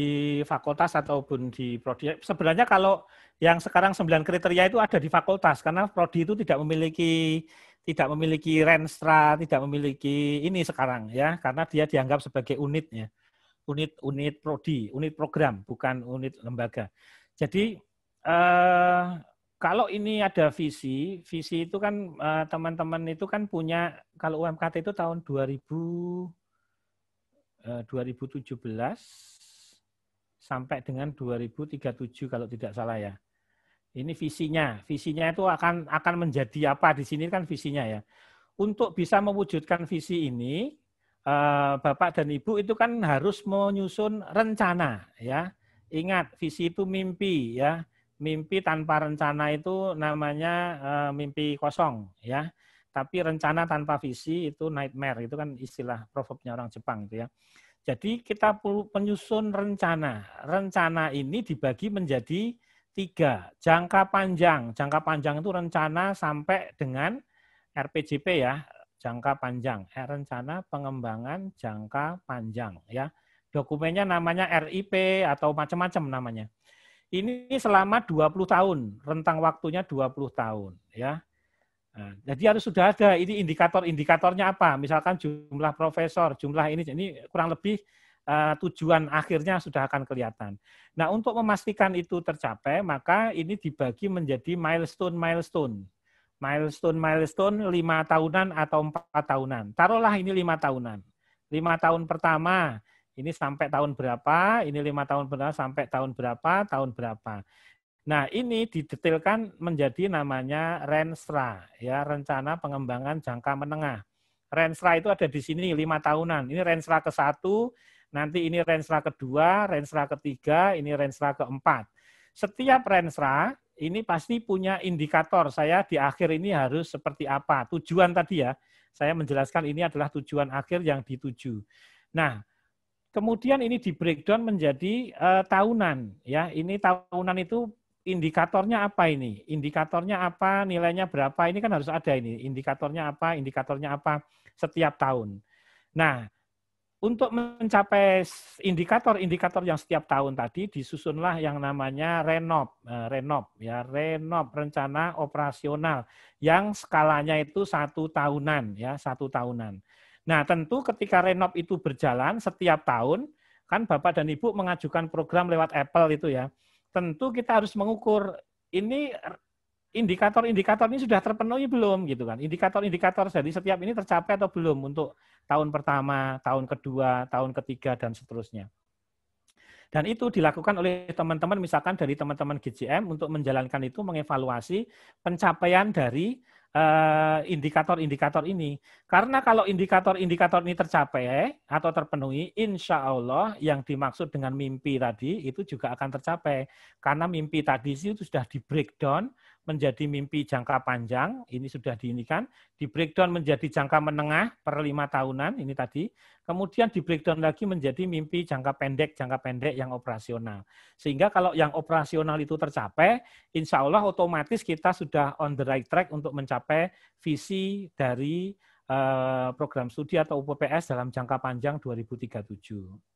fakultas ataupun di prodi, sebenarnya kalau yang sekarang sembilan kriteria itu ada di fakultas, karena prodi itu tidak memiliki tidak memiliki renstra, tidak memiliki ini sekarang ya, karena dia dianggap sebagai unitnya, unit-unit prodi, unit program, bukan unit lembaga. Jadi eh, kalau ini ada visi, visi itu kan eh, teman-teman eh, itu kan punya kalau UMKT itu tahun 2000 eh, 2017 sampai dengan 2037 kalau tidak salah ya. Ini visinya. Visinya itu akan akan menjadi apa di sini kan visinya ya. Untuk bisa mewujudkan visi ini, eh, Bapak dan Ibu itu kan harus menyusun rencana ya. Ingat, visi itu mimpi ya. Mimpi tanpa rencana itu namanya eh, mimpi kosong ya. Tapi rencana tanpa visi itu nightmare, itu kan istilah proverbnya orang Jepang itu ya. Jadi kita perlu penyusun rencana. Rencana ini dibagi menjadi Tiga, jangka panjang. Jangka panjang itu rencana sampai dengan RPJP ya, jangka panjang. Eh, rencana pengembangan jangka panjang ya. Dokumennya namanya RIP atau macam-macam namanya. Ini selama 20 tahun, rentang waktunya 20 tahun ya. Nah, jadi harus sudah ada ini indikator-indikatornya apa? Misalkan jumlah profesor, jumlah ini ini kurang lebih Eh, tujuan akhirnya sudah akan kelihatan. Nah, untuk memastikan itu tercapai, maka ini dibagi menjadi milestone-milestone. Milestone-milestone lima tahunan atau empat tahunan. Taruhlah ini lima tahunan. Lima tahun pertama, ini sampai tahun berapa, ini lima tahun pertama sampai tahun berapa, tahun berapa. Nah, ini didetailkan menjadi namanya RENSRA, ya, rencana pengembangan jangka menengah. RENSRA itu ada di sini lima tahunan. Ini RENSRA ke-1, Nanti ini rensra kedua, rensra ketiga, ini rensra keempat. Setiap rensra ini pasti punya indikator saya di akhir ini harus seperti apa. Tujuan tadi ya, saya menjelaskan ini adalah tujuan akhir yang dituju. Nah, kemudian ini di breakdown menjadi uh, tahunan ya. Ini tahunan itu indikatornya apa ini? Indikatornya apa? Nilainya berapa? Ini kan harus ada ini. Indikatornya apa? Indikatornya apa setiap tahun. Nah, untuk mencapai indikator-indikator yang setiap tahun tadi disusunlah yang namanya renov, eh, renov ya renov rencana operasional yang skalanya itu satu tahunan ya satu tahunan. Nah tentu ketika renov itu berjalan setiap tahun kan bapak dan ibu mengajukan program lewat Apple itu ya tentu kita harus mengukur ini indikator-indikator ini sudah terpenuhi belum gitu kan. Indikator-indikator dari setiap ini tercapai atau belum untuk tahun pertama, tahun kedua, tahun ketiga dan seterusnya. Dan itu dilakukan oleh teman-teman misalkan dari teman-teman GCM untuk menjalankan itu mengevaluasi pencapaian dari eh, indikator-indikator uh, ini. Karena kalau indikator-indikator ini tercapai atau terpenuhi, insya Allah yang dimaksud dengan mimpi tadi itu juga akan tercapai. Karena mimpi tadi itu sudah di breakdown menjadi mimpi jangka panjang, ini sudah diinikan, di breakdown menjadi jangka menengah per lima tahunan, ini tadi, kemudian di breakdown lagi menjadi mimpi jangka pendek, jangka pendek yang operasional. Sehingga kalau yang operasional itu tercapai, insya Allah otomatis kita sudah on the right track untuk mencapai visi dari eh, program studi atau UPPS dalam jangka panjang 2037.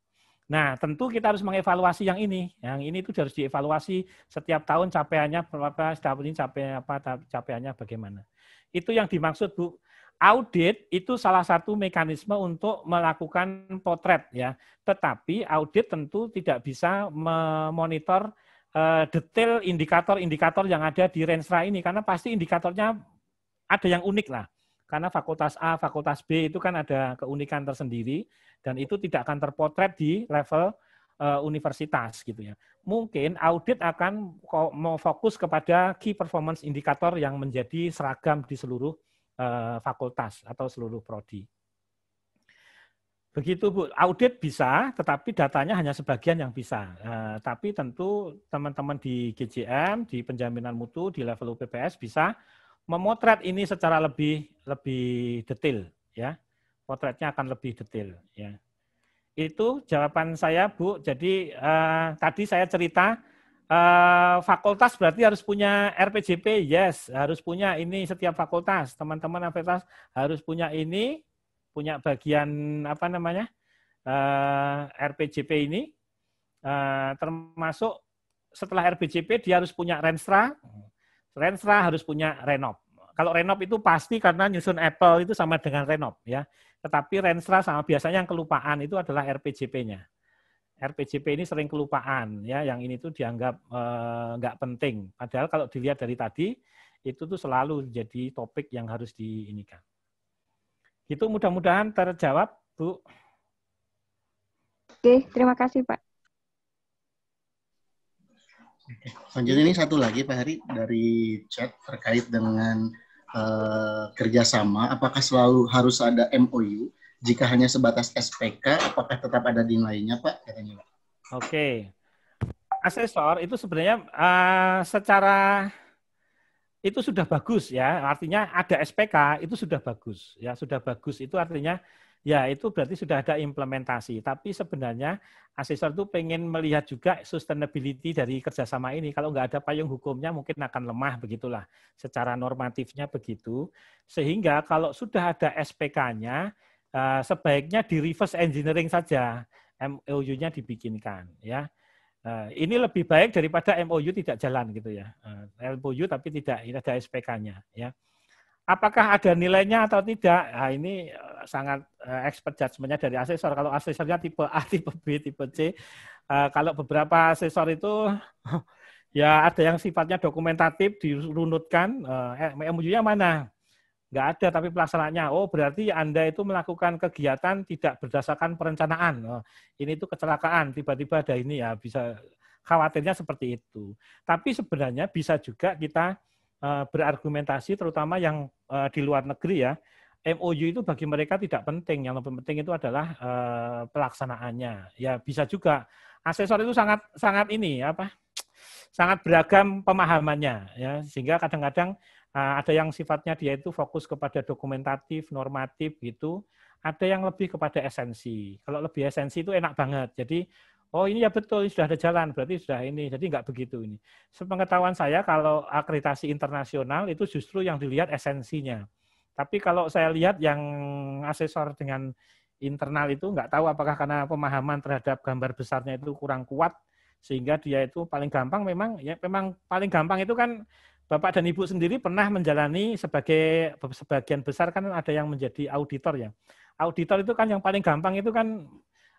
Nah, tentu kita harus mengevaluasi yang ini. Yang ini itu harus dievaluasi setiap tahun capaiannya berapa, setiap ini capaiannya apa, capaiannya bagaimana. Itu yang dimaksud, Bu. Audit itu salah satu mekanisme untuk melakukan potret ya. Tetapi audit tentu tidak bisa memonitor eh, detail indikator-indikator yang ada di Renstra ini karena pasti indikatornya ada yang unik lah. Karena fakultas A, fakultas B itu kan ada keunikan tersendiri dan itu tidak akan terpotret di level eh, universitas gitu ya. Mungkin audit akan mau fokus kepada key performance indikator yang menjadi seragam di seluruh eh, fakultas atau seluruh prodi. Begitu Bu, audit bisa, tetapi datanya hanya sebagian yang bisa. Eh, tapi tentu teman-teman di GJM, di penjaminan mutu, di level UPPS bisa memotret ini secara lebih lebih detail ya potretnya akan lebih detail. Ya. Itu jawaban saya, Bu. Jadi eh, tadi saya cerita eh, fakultas berarti harus punya RPJP, yes, harus punya ini setiap fakultas. Teman-teman fakultas harus punya ini, punya bagian apa namanya eh, RPJP ini, eh, termasuk setelah RPJP dia harus punya Renstra, Renstra harus punya Renop. Kalau Renop itu pasti karena nyusun Apple itu sama dengan Renop ya. Tetapi Renstra sama biasanya yang kelupaan itu adalah RPJP-nya. RPJP ini sering kelupaan ya, yang ini tuh dianggap nggak eh, nggak penting. Padahal kalau dilihat dari tadi itu tuh selalu jadi topik yang harus diinikan. Itu mudah-mudahan terjawab, Bu. Oke, terima kasih Pak. Lanjut ini satu lagi Pak Hari dari chat terkait dengan uh, kerjasama? Apakah selalu harus ada MOU? Jika hanya sebatas SPK, apakah tetap ada nilainya, Pak? Pak. Oke. Okay. Asesor itu sebenarnya uh, secara itu sudah bagus ya. Artinya ada SPK itu sudah bagus ya, sudah bagus itu artinya Ya, itu berarti sudah ada implementasi. Tapi sebenarnya asesor itu pengen melihat juga sustainability dari kerjasama ini. Kalau nggak ada payung hukumnya mungkin akan lemah, begitulah. Secara normatifnya begitu. Sehingga kalau sudah ada SPK-nya, eh, sebaiknya di reverse engineering saja. MOU-nya dibikinkan. ya. Eh, ini lebih baik daripada MOU tidak jalan gitu ya. Eh, MOU tapi tidak ada SPK-nya. ya apakah ada nilainya atau tidak? Nah, ini eh, sangat eh, expert judgment-nya dari asesor. Kalau asesornya tipe A, [LAUGHS] tipe B, tipe C, eh, kalau beberapa asesor itu [LAUGHS] ya ada yang sifatnya dokumentatif, dirunutkan, MOU-nya mana? Enggak ada, tapi pelaksanaannya. Oh, berarti Anda itu melakukan kegiatan tidak berdasarkan perencanaan. Oh, ini itu kecelakaan, tiba-tiba ada ini ya, bisa khawatirnya seperti itu. Tapi sebenarnya bisa juga kita Eh, berargumentasi terutama yang eh, di luar negeri ya MOU itu bagi mereka tidak penting yang lebih penting itu adalah eh, pelaksanaannya ya bisa juga asesor itu sangat sangat ini apa sangat beragam pemahamannya ya sehingga kadang-kadang ada yang sifatnya dia itu fokus kepada dokumentatif normatif gitu ada yang lebih kepada esensi kalau lebih esensi itu enak banget jadi Oh ini ya betul, sudah ada jalan, berarti sudah ini. Jadi nggak begitu ini. Sepengetahuan saya kalau akreditasi internasional itu justru yang dilihat esensinya. Tapi kalau saya lihat yang asesor dengan internal itu nggak tahu apakah karena pemahaman terhadap gambar besarnya itu kurang kuat sehingga dia itu paling gampang memang ya memang paling gampang itu kan Bapak dan Ibu sendiri pernah menjalani sebagai sebagian besar kan ada yang menjadi auditor ya. Auditor itu kan yang paling gampang itu kan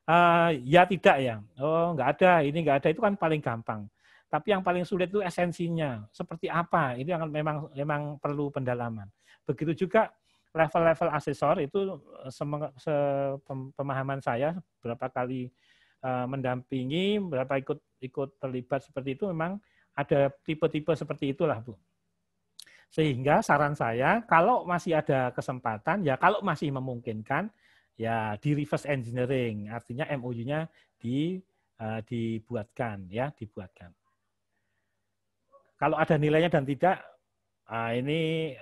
uh, ya tidak ya, oh enggak ada, ini enggak ada, itu kan paling gampang. Tapi yang paling sulit itu esensinya, seperti apa, itu yang memang memang perlu pendalaman. Begitu juga level-level asesor itu eh, pemahaman saya berapa kali uh, mendampingi, berapa ikut ikut terlibat seperti itu memang ada tipe-tipe seperti itulah, Bu. Sehingga saran saya, kalau masih ada kesempatan, ya kalau masih memungkinkan, Ya, di reverse engineering, artinya MOU-nya di eh, dibuatkan ya, dibuatkan. Kalau ada nilainya dan tidak, ah, ini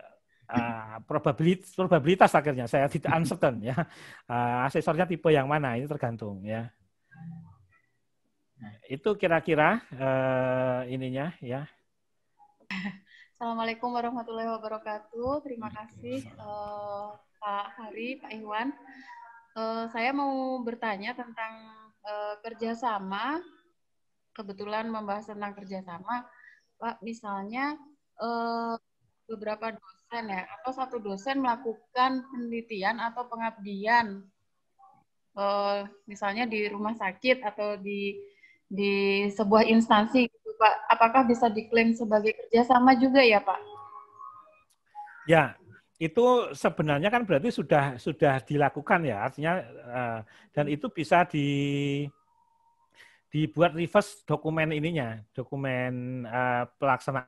ah, probabilitas probabilitas akhirnya saya tidak uncertain ya uh, asesornya tipe yang mana ini tergantung ya nah, itu kira-kira eh, ininya ya Assalamualaikum warahmatullahi wabarakatuh terima kasih uh, Pak Hari Pak Iwan Eh, saya mau bertanya tentang uh, kerjasama. Kebetulan membahas tentang kerjasama, Pak. Misalnya uh, beberapa dosen ya, atau satu dosen melakukan penelitian atau pengabdian, uh, misalnya di rumah sakit atau di di sebuah instansi, gitu, Pak. Apakah bisa diklaim sebagai kerjasama juga ya, Pak? Ya, itu sebenarnya kan berarti sudah sudah dilakukan ya artinya eh, dan itu bisa di dibuat reverse dokumen ininya dokumen pelaksanaan eh, pelaksana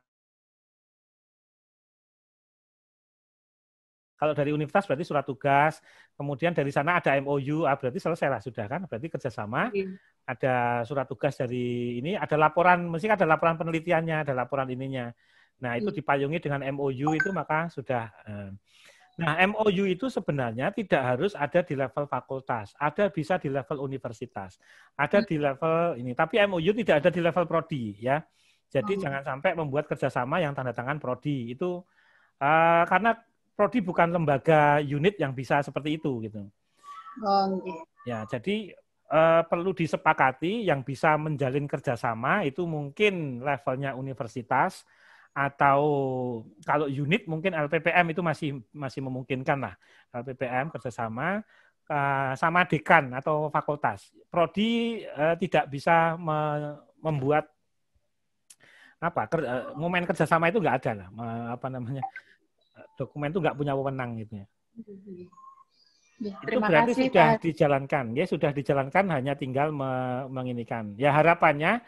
kalau dari universitas berarti surat tugas kemudian dari sana ada MOU ah, berarti selesai lah sudah kan berarti kerjasama iya. ada surat tugas dari ini ada laporan mesti ada laporan penelitiannya ada laporan ininya Nah, itu iya. dipayungi dengan MOU itu maka sudah. Eh. Nah, MOU itu sebenarnya tidak harus ada di level fakultas, ada bisa di level universitas, ada hmm. di level ini. Tapi MOU tidak ada di level prodi ya. Jadi oh. jangan sampai membuat kerjasama yang tanda tangan prodi itu uh, karena prodi bukan lembaga unit yang bisa seperti itu gitu. Oh. Ya, jadi uh, perlu disepakati yang bisa menjalin kerjasama itu mungkin levelnya universitas atau kalau unit mungkin LPPM itu masih masih memungkinkan lah LPPM kerjasama uh, sama dekan atau fakultas. Prodi eh, tidak bisa membuat apa ker, momen eh, kerjasama itu nggak ada lah apa namanya dokumen itu nggak punya wewenang gitu ya. ya itu berarti kasih, sudah Pak. dijalankan, ya sudah dijalankan hanya tinggal me menginikan. Ya harapannya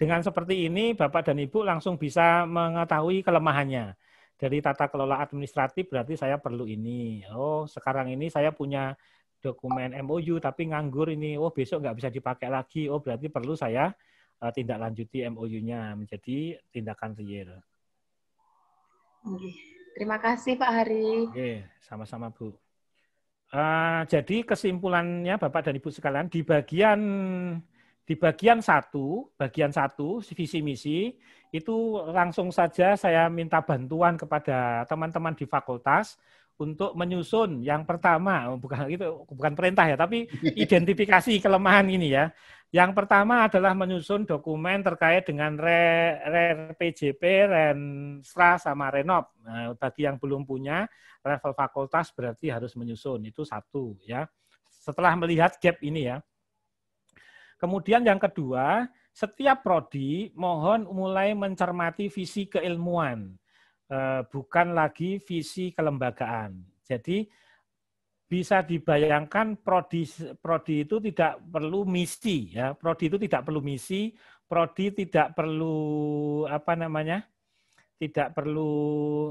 dengan seperti ini, Bapak dan Ibu langsung bisa mengetahui kelemahannya. Dari tata kelola administratif berarti saya perlu ini. Oh, sekarang ini saya punya dokumen MOU tapi nganggur ini. Oh, besok nggak bisa dipakai lagi. Oh, berarti perlu saya eh, tindak lanjuti MOU-nya menjadi tindakan real. Terima kasih Pak Hari. Oke, sama-sama Bu. Uh, jadi kesimpulannya Bapak dan Ibu sekalian, di bagian di bagian satu, bagian satu, visi misi, itu langsung saja saya minta bantuan kepada teman-teman di fakultas untuk menyusun yang pertama oh, bukan itu bukan perintah ya tapi [LAUGHS] identifikasi kelemahan ini ya yang pertama adalah menyusun dokumen terkait dengan RRPJP, Renstra sama Renop Nah, bagi yang belum punya level fakultas berarti harus menyusun itu satu ya. Setelah melihat gap ini ya, Kemudian yang kedua, setiap prodi mohon mulai mencermati visi keilmuan, eh, bukan lagi visi kelembagaan. Jadi bisa dibayangkan prodi prodi itu tidak perlu misi ya, prodi itu tidak perlu misi, prodi tidak perlu apa namanya? tidak perlu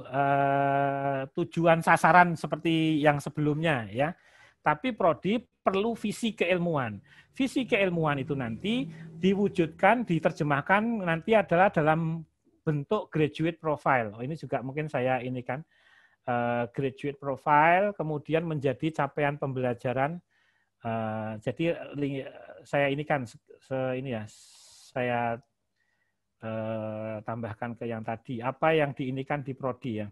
uh, tujuan sasaran seperti yang sebelumnya ya. Tapi prodi perlu visi keilmuan. Visi keilmuan itu nanti diwujudkan, diterjemahkan nanti adalah dalam bentuk graduate profile. Oh, ini juga mungkin saya ini kan eh, graduate profile, kemudian menjadi capaian pembelajaran. Eh, jadi saya ini kan se, ini ya saya eh, tambahkan ke yang tadi. Apa yang diinikan di prodi ya.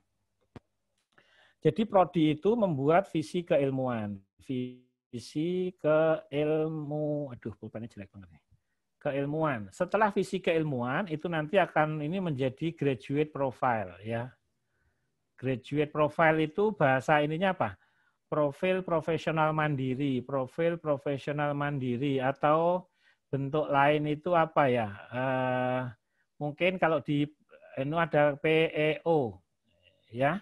Jadi prodi itu membuat visi keilmuan visi ke ilmu aduh pulpennya jelek banget nih keilmuan setelah visi keilmuan itu nanti akan ini menjadi graduate profile ya graduate profile itu bahasa ininya apa profil profesional mandiri profil profesional mandiri atau bentuk lain itu apa ya eh, mungkin kalau di eh, ini ada PEO ya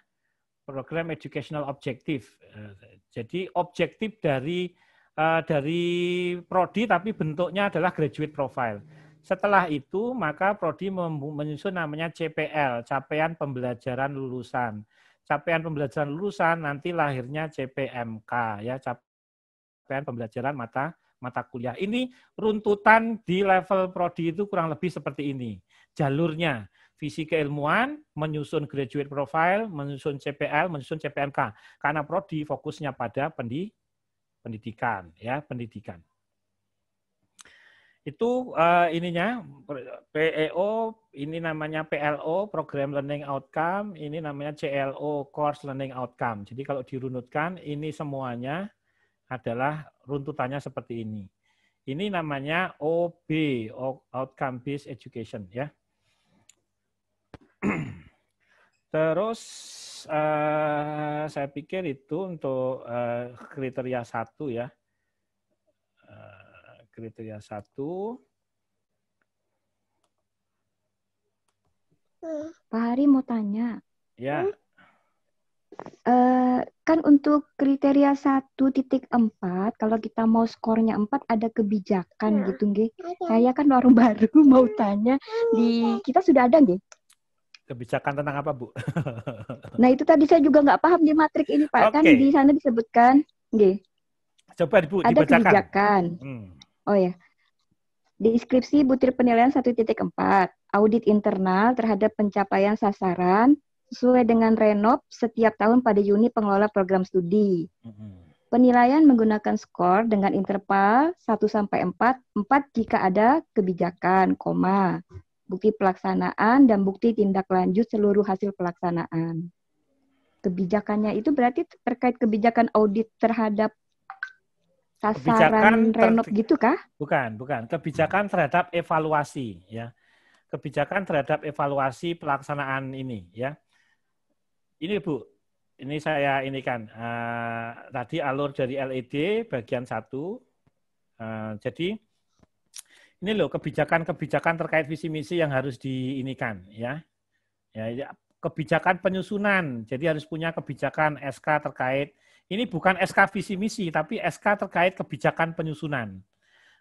program educational objective. Eh, jadi objektif dari eh, dari prodi tapi bentuknya adalah graduate profile. Setelah itu maka prodi menyusun namanya CPL, capaian pembelajaran lulusan. Capaian pembelajaran lulusan nanti lahirnya CPMK ya, capaian pembelajaran mata mata kuliah. Ini runtutan di level prodi itu kurang lebih seperti ini jalurnya visi keilmuan, menyusun graduate profile, menyusun CPL, menyusun CPMK. Karena prodi fokusnya pada pendidikan, ya pendidikan. Itu uh, ininya PEO, ini namanya PLO, Program Learning Outcome, ini namanya CLO, Course Learning Outcome. Jadi kalau dirunutkan, ini semuanya adalah runtutannya seperti ini. Ini namanya OB, Outcome Based Education, ya. Terus uh, saya pikir itu untuk uh, kriteria satu ya. Uh, kriteria satu. Pak Hari mau tanya. Ya. Uh, kan untuk kriteria 1.4 kalau kita mau skornya 4 ada kebijakan ya. gitu nggih. Saya kan orang [LAUGHS] baru mau tanya di kita sudah ada nggih Kebijakan tentang apa, Bu? [LAUGHS] nah, itu tadi saya juga nggak paham di matrik ini, Pak. Okay. Kan di sana disebutkan. Nggih. Coba, Bu, Ada dibacakan. kebijakan. Hmm. Oh ya. Di inskripsi butir penilaian 1.4, audit internal terhadap pencapaian sasaran sesuai dengan renov setiap tahun pada Juni pengelola program studi. Hmm. Penilaian menggunakan skor dengan interval 1 sampai 4, 4 jika ada kebijakan, koma bukti pelaksanaan, dan bukti tindak lanjut seluruh hasil pelaksanaan. Kebijakannya itu berarti terkait kebijakan audit terhadap sasaran kebijakan renov gitu kah? Bukan, bukan. Kebijakan terhadap evaluasi ya. Kebijakan terhadap evaluasi pelaksanaan ini ya. Ini Bu, ini saya ini kan uh, tadi alur dari LED bagian satu. Uh, jadi ini loh kebijakan-kebijakan terkait visi misi yang harus diinikan ya. Ya, ya kebijakan penyusunan. Jadi harus punya kebijakan SK terkait ini bukan SK visi misi tapi SK terkait kebijakan penyusunan.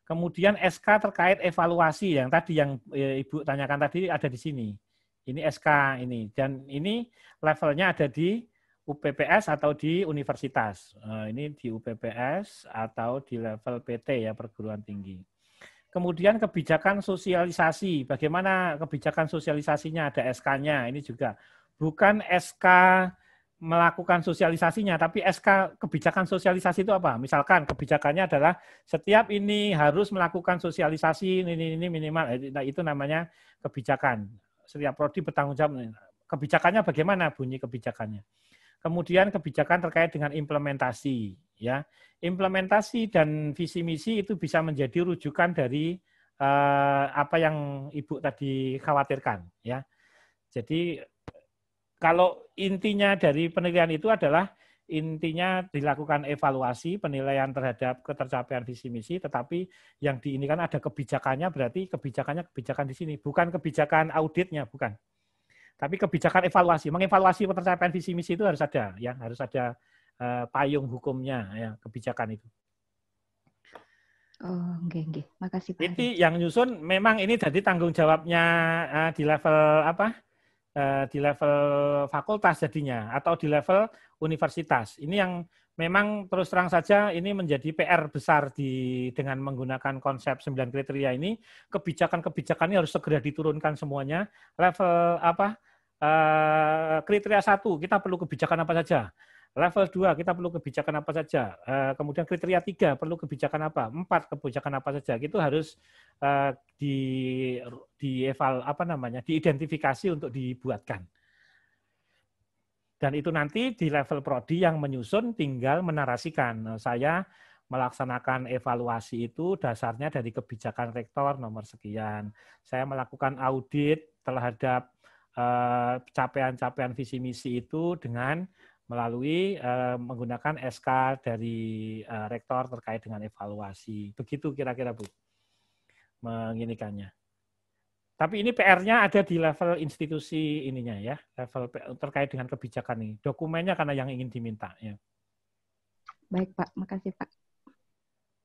Kemudian SK terkait evaluasi yang tadi yang eh, Ibu tanyakan tadi ada di sini. Ini SK ini dan ini levelnya ada di UPPS atau di universitas. Eh, ini di UPPS atau di level PT ya perguruan tinggi. Kemudian kebijakan sosialisasi, bagaimana kebijakan sosialisasinya ada SK-nya ini juga. Bukan SK melakukan sosialisasinya, tapi SK kebijakan sosialisasi itu apa? Misalkan kebijakannya adalah setiap ini harus melakukan sosialisasi ini, ini, minimal, eh, nah, itu namanya kebijakan. Setiap prodi bertanggung jawab. Kebijakannya bagaimana bunyi kebijakannya? Kemudian kebijakan terkait dengan implementasi, ya. Implementasi dan visi misi itu bisa menjadi rujukan dari eh, apa yang Ibu tadi khawatirkan, ya. Jadi kalau intinya dari penilaian itu adalah intinya dilakukan evaluasi penilaian terhadap ketercapaian visi misi tetapi yang di ini kan ada kebijakannya berarti kebijakannya kebijakan di sini bukan kebijakan auditnya bukan tapi kebijakan evaluasi, mengevaluasi pencapaian visi misi itu harus ada, ya harus ada uh, payung hukumnya, ya kebijakan itu. Oh, enggak, enggak. Makasih Pak. Jadi yang nyusun memang ini jadi tanggung jawabnya uh, di level apa? Uh, di level fakultas jadinya atau di level universitas. Ini yang memang terus terang saja ini menjadi PR besar di dengan menggunakan konsep sembilan kriteria ini kebijakan-kebijakan ini harus segera diturunkan semuanya level apa Eh, kriteria satu kita perlu kebijakan apa saja. Level 2 kita perlu kebijakan apa saja. Eh, kemudian kriteria 3 perlu kebijakan apa? Empat kebijakan apa saja. Itu harus eh, di di eval apa namanya? diidentifikasi untuk dibuatkan. Dan itu nanti di level prodi yang menyusun tinggal menarasikan. Saya melaksanakan evaluasi itu dasarnya dari kebijakan rektor nomor sekian. Saya melakukan audit terhadap Eh, capaian-capaian visi misi itu dengan melalui uh, menggunakan SK dari uh, rektor terkait dengan evaluasi. Begitu kira-kira Bu menginikannya. Tapi ini PR-nya ada di level institusi ininya ya, level terkait dengan kebijakan ini. Dokumennya karena yang ingin diminta ya. Baik Pak, makasih Pak.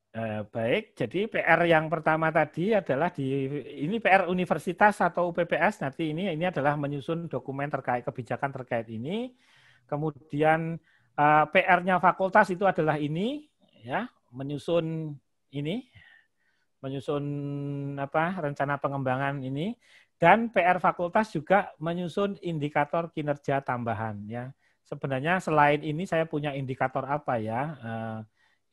Eh, baik, jadi PR yang pertama tadi adalah di ini PR universitas atau UPPS nanti ini ini adalah menyusun dokumen terkait kebijakan terkait ini. Kemudian eh, PR-nya fakultas itu adalah ini ya, menyusun ini menyusun apa rencana pengembangan ini dan PR fakultas juga menyusun indikator kinerja tambahan ya. Sebenarnya selain ini saya punya indikator apa ya? Eh,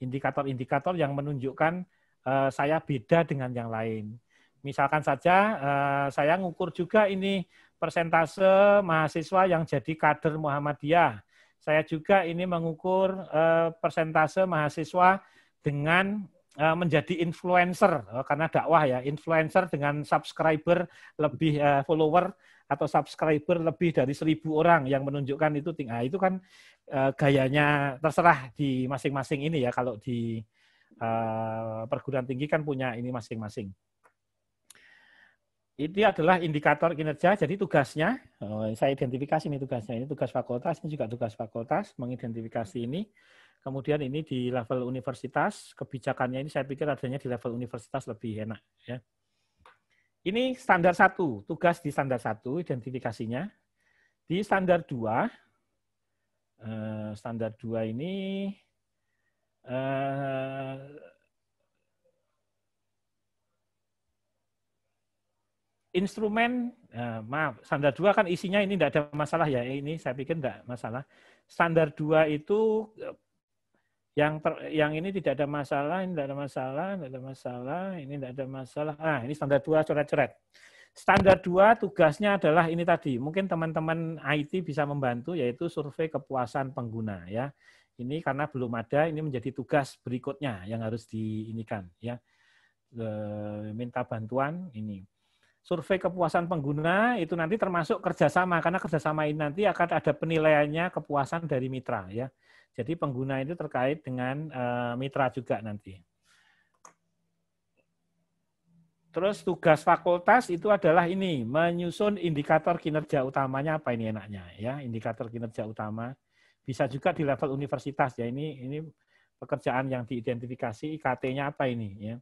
indikator-indikator yang menunjukkan eh, saya beda dengan yang lain. Misalkan saja eh, saya ngukur juga ini persentase mahasiswa yang jadi kader Muhammadiyah. Saya juga ini mengukur eh, persentase mahasiswa dengan Eh, menjadi influencer oh, karena dakwah ya influencer dengan subscriber lebih eh, follower atau subscriber lebih dari seribu orang yang menunjukkan itu tinggal nah, itu kan eh, gayanya terserah di masing-masing ini ya kalau di perguruan tinggi kan punya ini masing-masing ini adalah indikator kinerja jadi tugasnya oh, saya identifikasi ini tugasnya ini tugas fakultas ini juga tugas fakultas mengidentifikasi ini Kemudian ini di level universitas, kebijakannya ini saya pikir adanya di level universitas lebih enak. Ya. Ini standar satu, tugas di standar satu, identifikasinya. Di standar dua, eh, standar dua ini eh, instrumen, eh, maaf, standar dua kan isinya ini tidak ada masalah ya, ini saya pikir tidak masalah. Standar dua itu yang ter, yang ini tidak ada masalah, ini tidak ada masalah, tidak ada masalah, ini tidak ada masalah. Ah, ini standar dua coret-coret. Standar dua tugasnya adalah ini tadi. Mungkin teman-teman IT bisa membantu yaitu survei kepuasan pengguna ya. Ini karena belum ada, ini menjadi tugas berikutnya yang harus diinikan ya. E, minta bantuan ini. Survei kepuasan pengguna itu nanti termasuk kerjasama karena kerjasama ini nanti akan ada penilaiannya kepuasan dari mitra ya jadi pengguna itu terkait dengan eh, mitra juga nanti. Terus tugas fakultas itu adalah ini, menyusun indikator kinerja utamanya apa ini enaknya ya, indikator kinerja utama. Bisa juga di level universitas ya, ini ini pekerjaan yang diidentifikasi IKT-nya apa ini ya.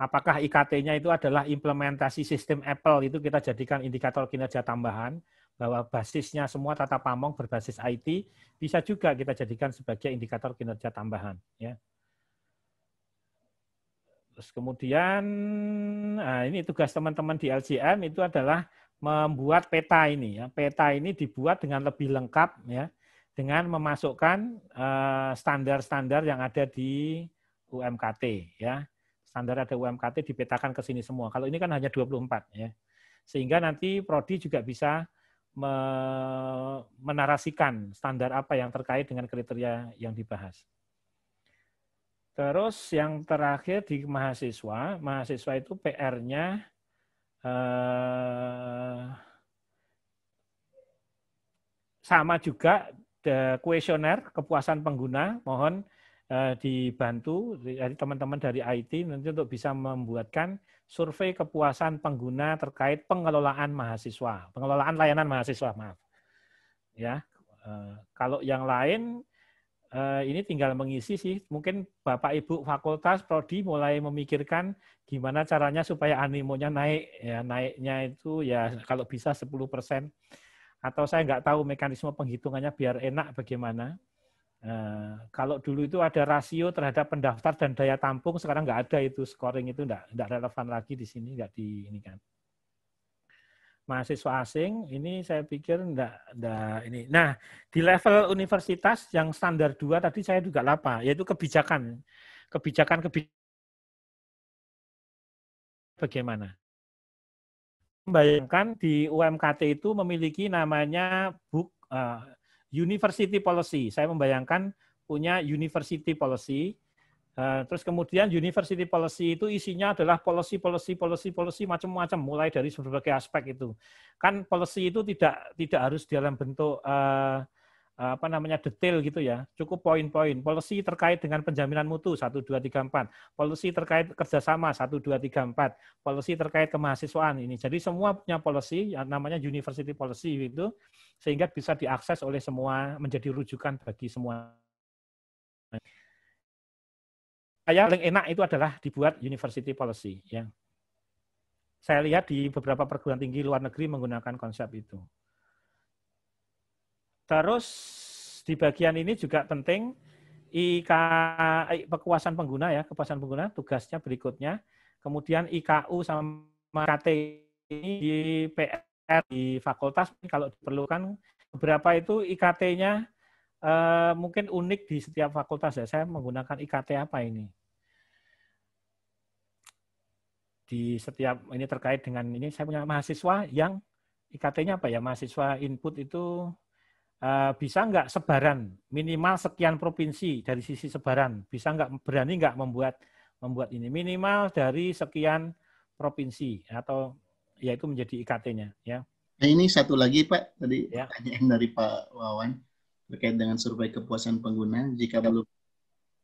Apakah IKT-nya itu adalah implementasi sistem Apple itu kita jadikan indikator kinerja tambahan bahwa basisnya semua tata pamong berbasis IT bisa juga kita jadikan sebagai indikator kinerja tambahan ya. Terus kemudian nah ini tugas teman-teman di LCM itu adalah membuat peta ini ya. Peta ini dibuat dengan lebih lengkap ya dengan memasukkan eh, standar-standar uh, yang ada di UMKT ya. Standar ada UMKT dipetakan ke sini semua. Kalau ini kan hanya 24 ya. Sehingga nanti prodi juga bisa menarasikan standar apa yang terkait dengan kriteria yang dibahas. Terus yang terakhir di mahasiswa, mahasiswa itu PR-nya eh, sama juga kuesioner kepuasan pengguna, mohon eh, dibantu dari teman-teman dari IT nanti untuk bisa membuatkan survei kepuasan pengguna terkait pengelolaan mahasiswa, pengelolaan layanan mahasiswa, maaf. Ya, eh, kalau yang lain eh, ini tinggal mengisi sih. Mungkin Bapak Ibu fakultas prodi mulai memikirkan gimana caranya supaya animonya naik. Ya, naiknya itu ya kalau bisa 10 persen. Atau saya nggak tahu mekanisme penghitungannya biar enak bagaimana. Eh, kalau dulu itu ada rasio terhadap pendaftar dan daya tampung, sekarang nggak ada itu scoring itu nggak, nggak relevan lagi di sini, nggak di ini kan. Mahasiswa asing ini saya pikir nggak, nggak ini. Nah di level universitas yang standar dua tadi saya juga lapa, yaitu kebijakan, kebijakan kebijakan bagaimana? Bayangkan di UMKT itu memiliki namanya book uh, university policy. Saya membayangkan punya university policy. Eh, terus kemudian university policy itu isinya adalah policy, policy, policy, policy macam-macam, mulai dari berbagai aspek itu. Kan policy itu tidak tidak harus dalam bentuk uh, apa namanya detail gitu ya cukup poin-poin Polisi terkait dengan penjaminan mutu satu dua tiga empat Polisi terkait kerjasama satu dua tiga empat Polisi terkait kemahasiswaan ini jadi semua punya polisi yang namanya university policy itu sehingga bisa diakses oleh semua menjadi rujukan bagi semua saya paling enak itu adalah dibuat university policy ya saya lihat di beberapa perguruan tinggi luar negeri menggunakan konsep itu Terus di bagian ini juga penting IK kepuasan pengguna ya, kepuasan pengguna tugasnya berikutnya. Kemudian IKU sama KT ini di PR di fakultas kalau diperlukan beberapa itu IKT-nya eh, mungkin unik di setiap fakultas ya. Saya menggunakan IKT apa ini? Di setiap ini terkait dengan ini saya punya mahasiswa yang IKT-nya apa ya? Mahasiswa input itu Eh, bisa nggak sebaran minimal sekian provinsi dari sisi sebaran bisa nggak berani nggak membuat membuat ini minimal dari sekian provinsi atau ya itu menjadi IKT-nya ya. Nah, ini satu lagi Pak tadi ya. pertanyaan dari Pak Wawan terkait dengan survei kepuasan pengguna jika ya. belum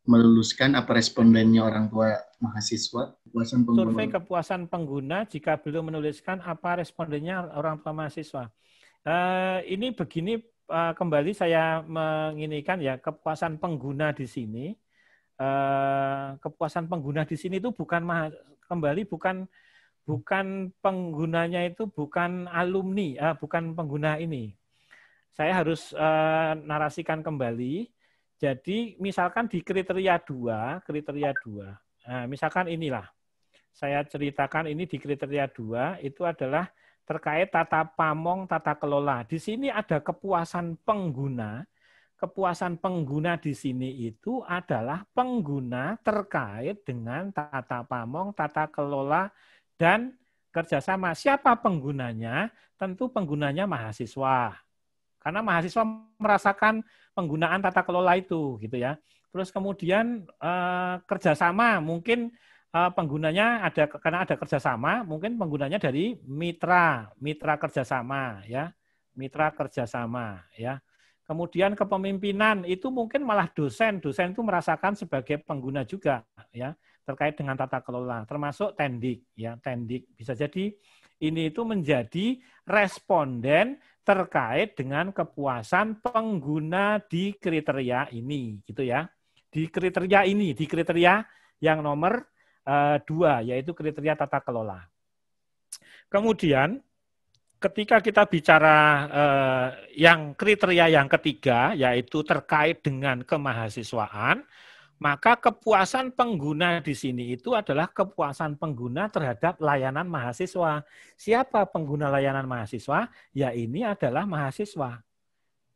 meluluskan apa respondennya orang tua mahasiswa kepuasan pengguna. Survei kepuasan pengguna jika belum menuliskan apa respondennya orang tua mahasiswa. Uh, ini begini uh, kembali saya menginginkan ya kepuasan pengguna di sini. Uh, kepuasan pengguna di sini itu bukan maha, kembali bukan bukan penggunanya itu bukan alumni, uh, bukan pengguna ini. Saya harus uh, narasikan kembali. Jadi misalkan di kriteria dua, kriteria dua, nah, misalkan inilah saya ceritakan ini di kriteria dua itu adalah terkait tata pamong, tata kelola. Di sini ada kepuasan pengguna. Kepuasan pengguna di sini itu adalah pengguna terkait dengan tata pamong, tata kelola, dan kerjasama. Siapa penggunanya? Tentu penggunanya mahasiswa. Karena mahasiswa merasakan penggunaan tata kelola itu, gitu ya. Terus kemudian eh, kerjasama mungkin Eh, penggunanya ada karena ada kerjasama, mungkin penggunanya dari mitra, mitra kerjasama, ya, mitra kerjasama, ya. Kemudian kepemimpinan itu mungkin malah dosen, dosen itu merasakan sebagai pengguna juga, ya, terkait dengan tata kelola, termasuk tendik, ya, tendik. Bisa jadi ini itu menjadi responden terkait dengan kepuasan pengguna di kriteria ini, gitu ya. Di kriteria ini, di kriteria yang nomor Eh, dua, yaitu kriteria tata kelola. Kemudian, ketika kita bicara eh, yang kriteria yang ketiga, yaitu terkait dengan kemahasiswaan, maka kepuasan pengguna di sini itu adalah kepuasan pengguna terhadap layanan mahasiswa. Siapa pengguna layanan mahasiswa? Ya ini adalah mahasiswa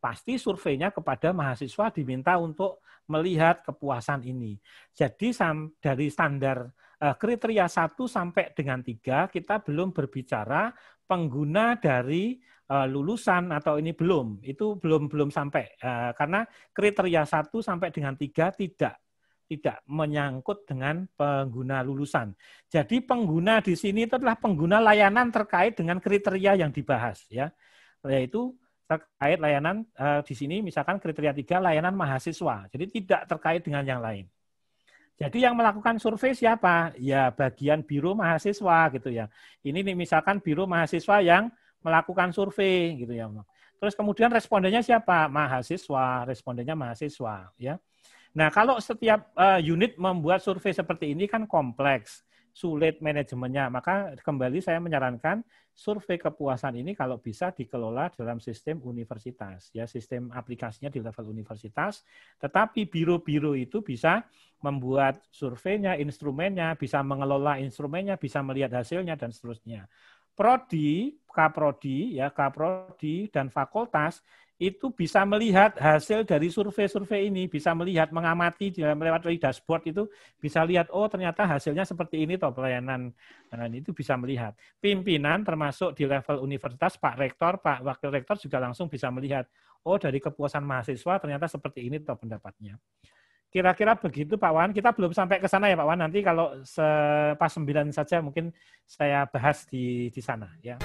pasti surveinya kepada mahasiswa diminta untuk melihat kepuasan ini. Jadi dari standar eh, kriteria 1 sampai dengan 3 kita belum berbicara pengguna dari eh, lulusan atau ini belum. Itu belum belum sampai eh, karena kriteria 1 sampai dengan 3 tidak tidak menyangkut dengan pengguna lulusan. Jadi pengguna di sini itu adalah pengguna layanan terkait dengan kriteria yang dibahas ya. Yaitu terkait layanan uh, di sini misalkan kriteria tiga layanan mahasiswa. Jadi tidak terkait dengan yang lain. Jadi yang melakukan survei siapa? Ya bagian biro mahasiswa gitu ya. Ini nih misalkan biro mahasiswa yang melakukan survei gitu ya. Terus kemudian respondennya siapa? Mahasiswa, respondennya mahasiswa ya. Nah, kalau setiap uh, unit membuat survei seperti ini kan kompleks sulit manajemennya. Maka kembali saya menyarankan survei kepuasan ini kalau bisa dikelola dalam sistem universitas, ya sistem aplikasinya di level universitas. Tetapi biro-biro itu bisa membuat surveinya, instrumennya, bisa mengelola instrumennya, bisa melihat hasilnya dan seterusnya. Prodi, Kaprodi, ya Kaprodi dan fakultas itu bisa melihat hasil dari survei-survei ini, bisa melihat, mengamati lewat dashboard itu, bisa lihat, oh ternyata hasilnya seperti ini toh pelayanan. Nah, itu bisa melihat. Pimpinan termasuk di level universitas, Pak Rektor, Pak Wakil Rektor juga langsung bisa melihat, oh dari kepuasan mahasiswa ternyata seperti ini toh pendapatnya. Kira-kira begitu Pak Wan, kita belum sampai ke sana ya Pak Wan, nanti kalau pas 9 saja mungkin saya bahas di, di sana ya.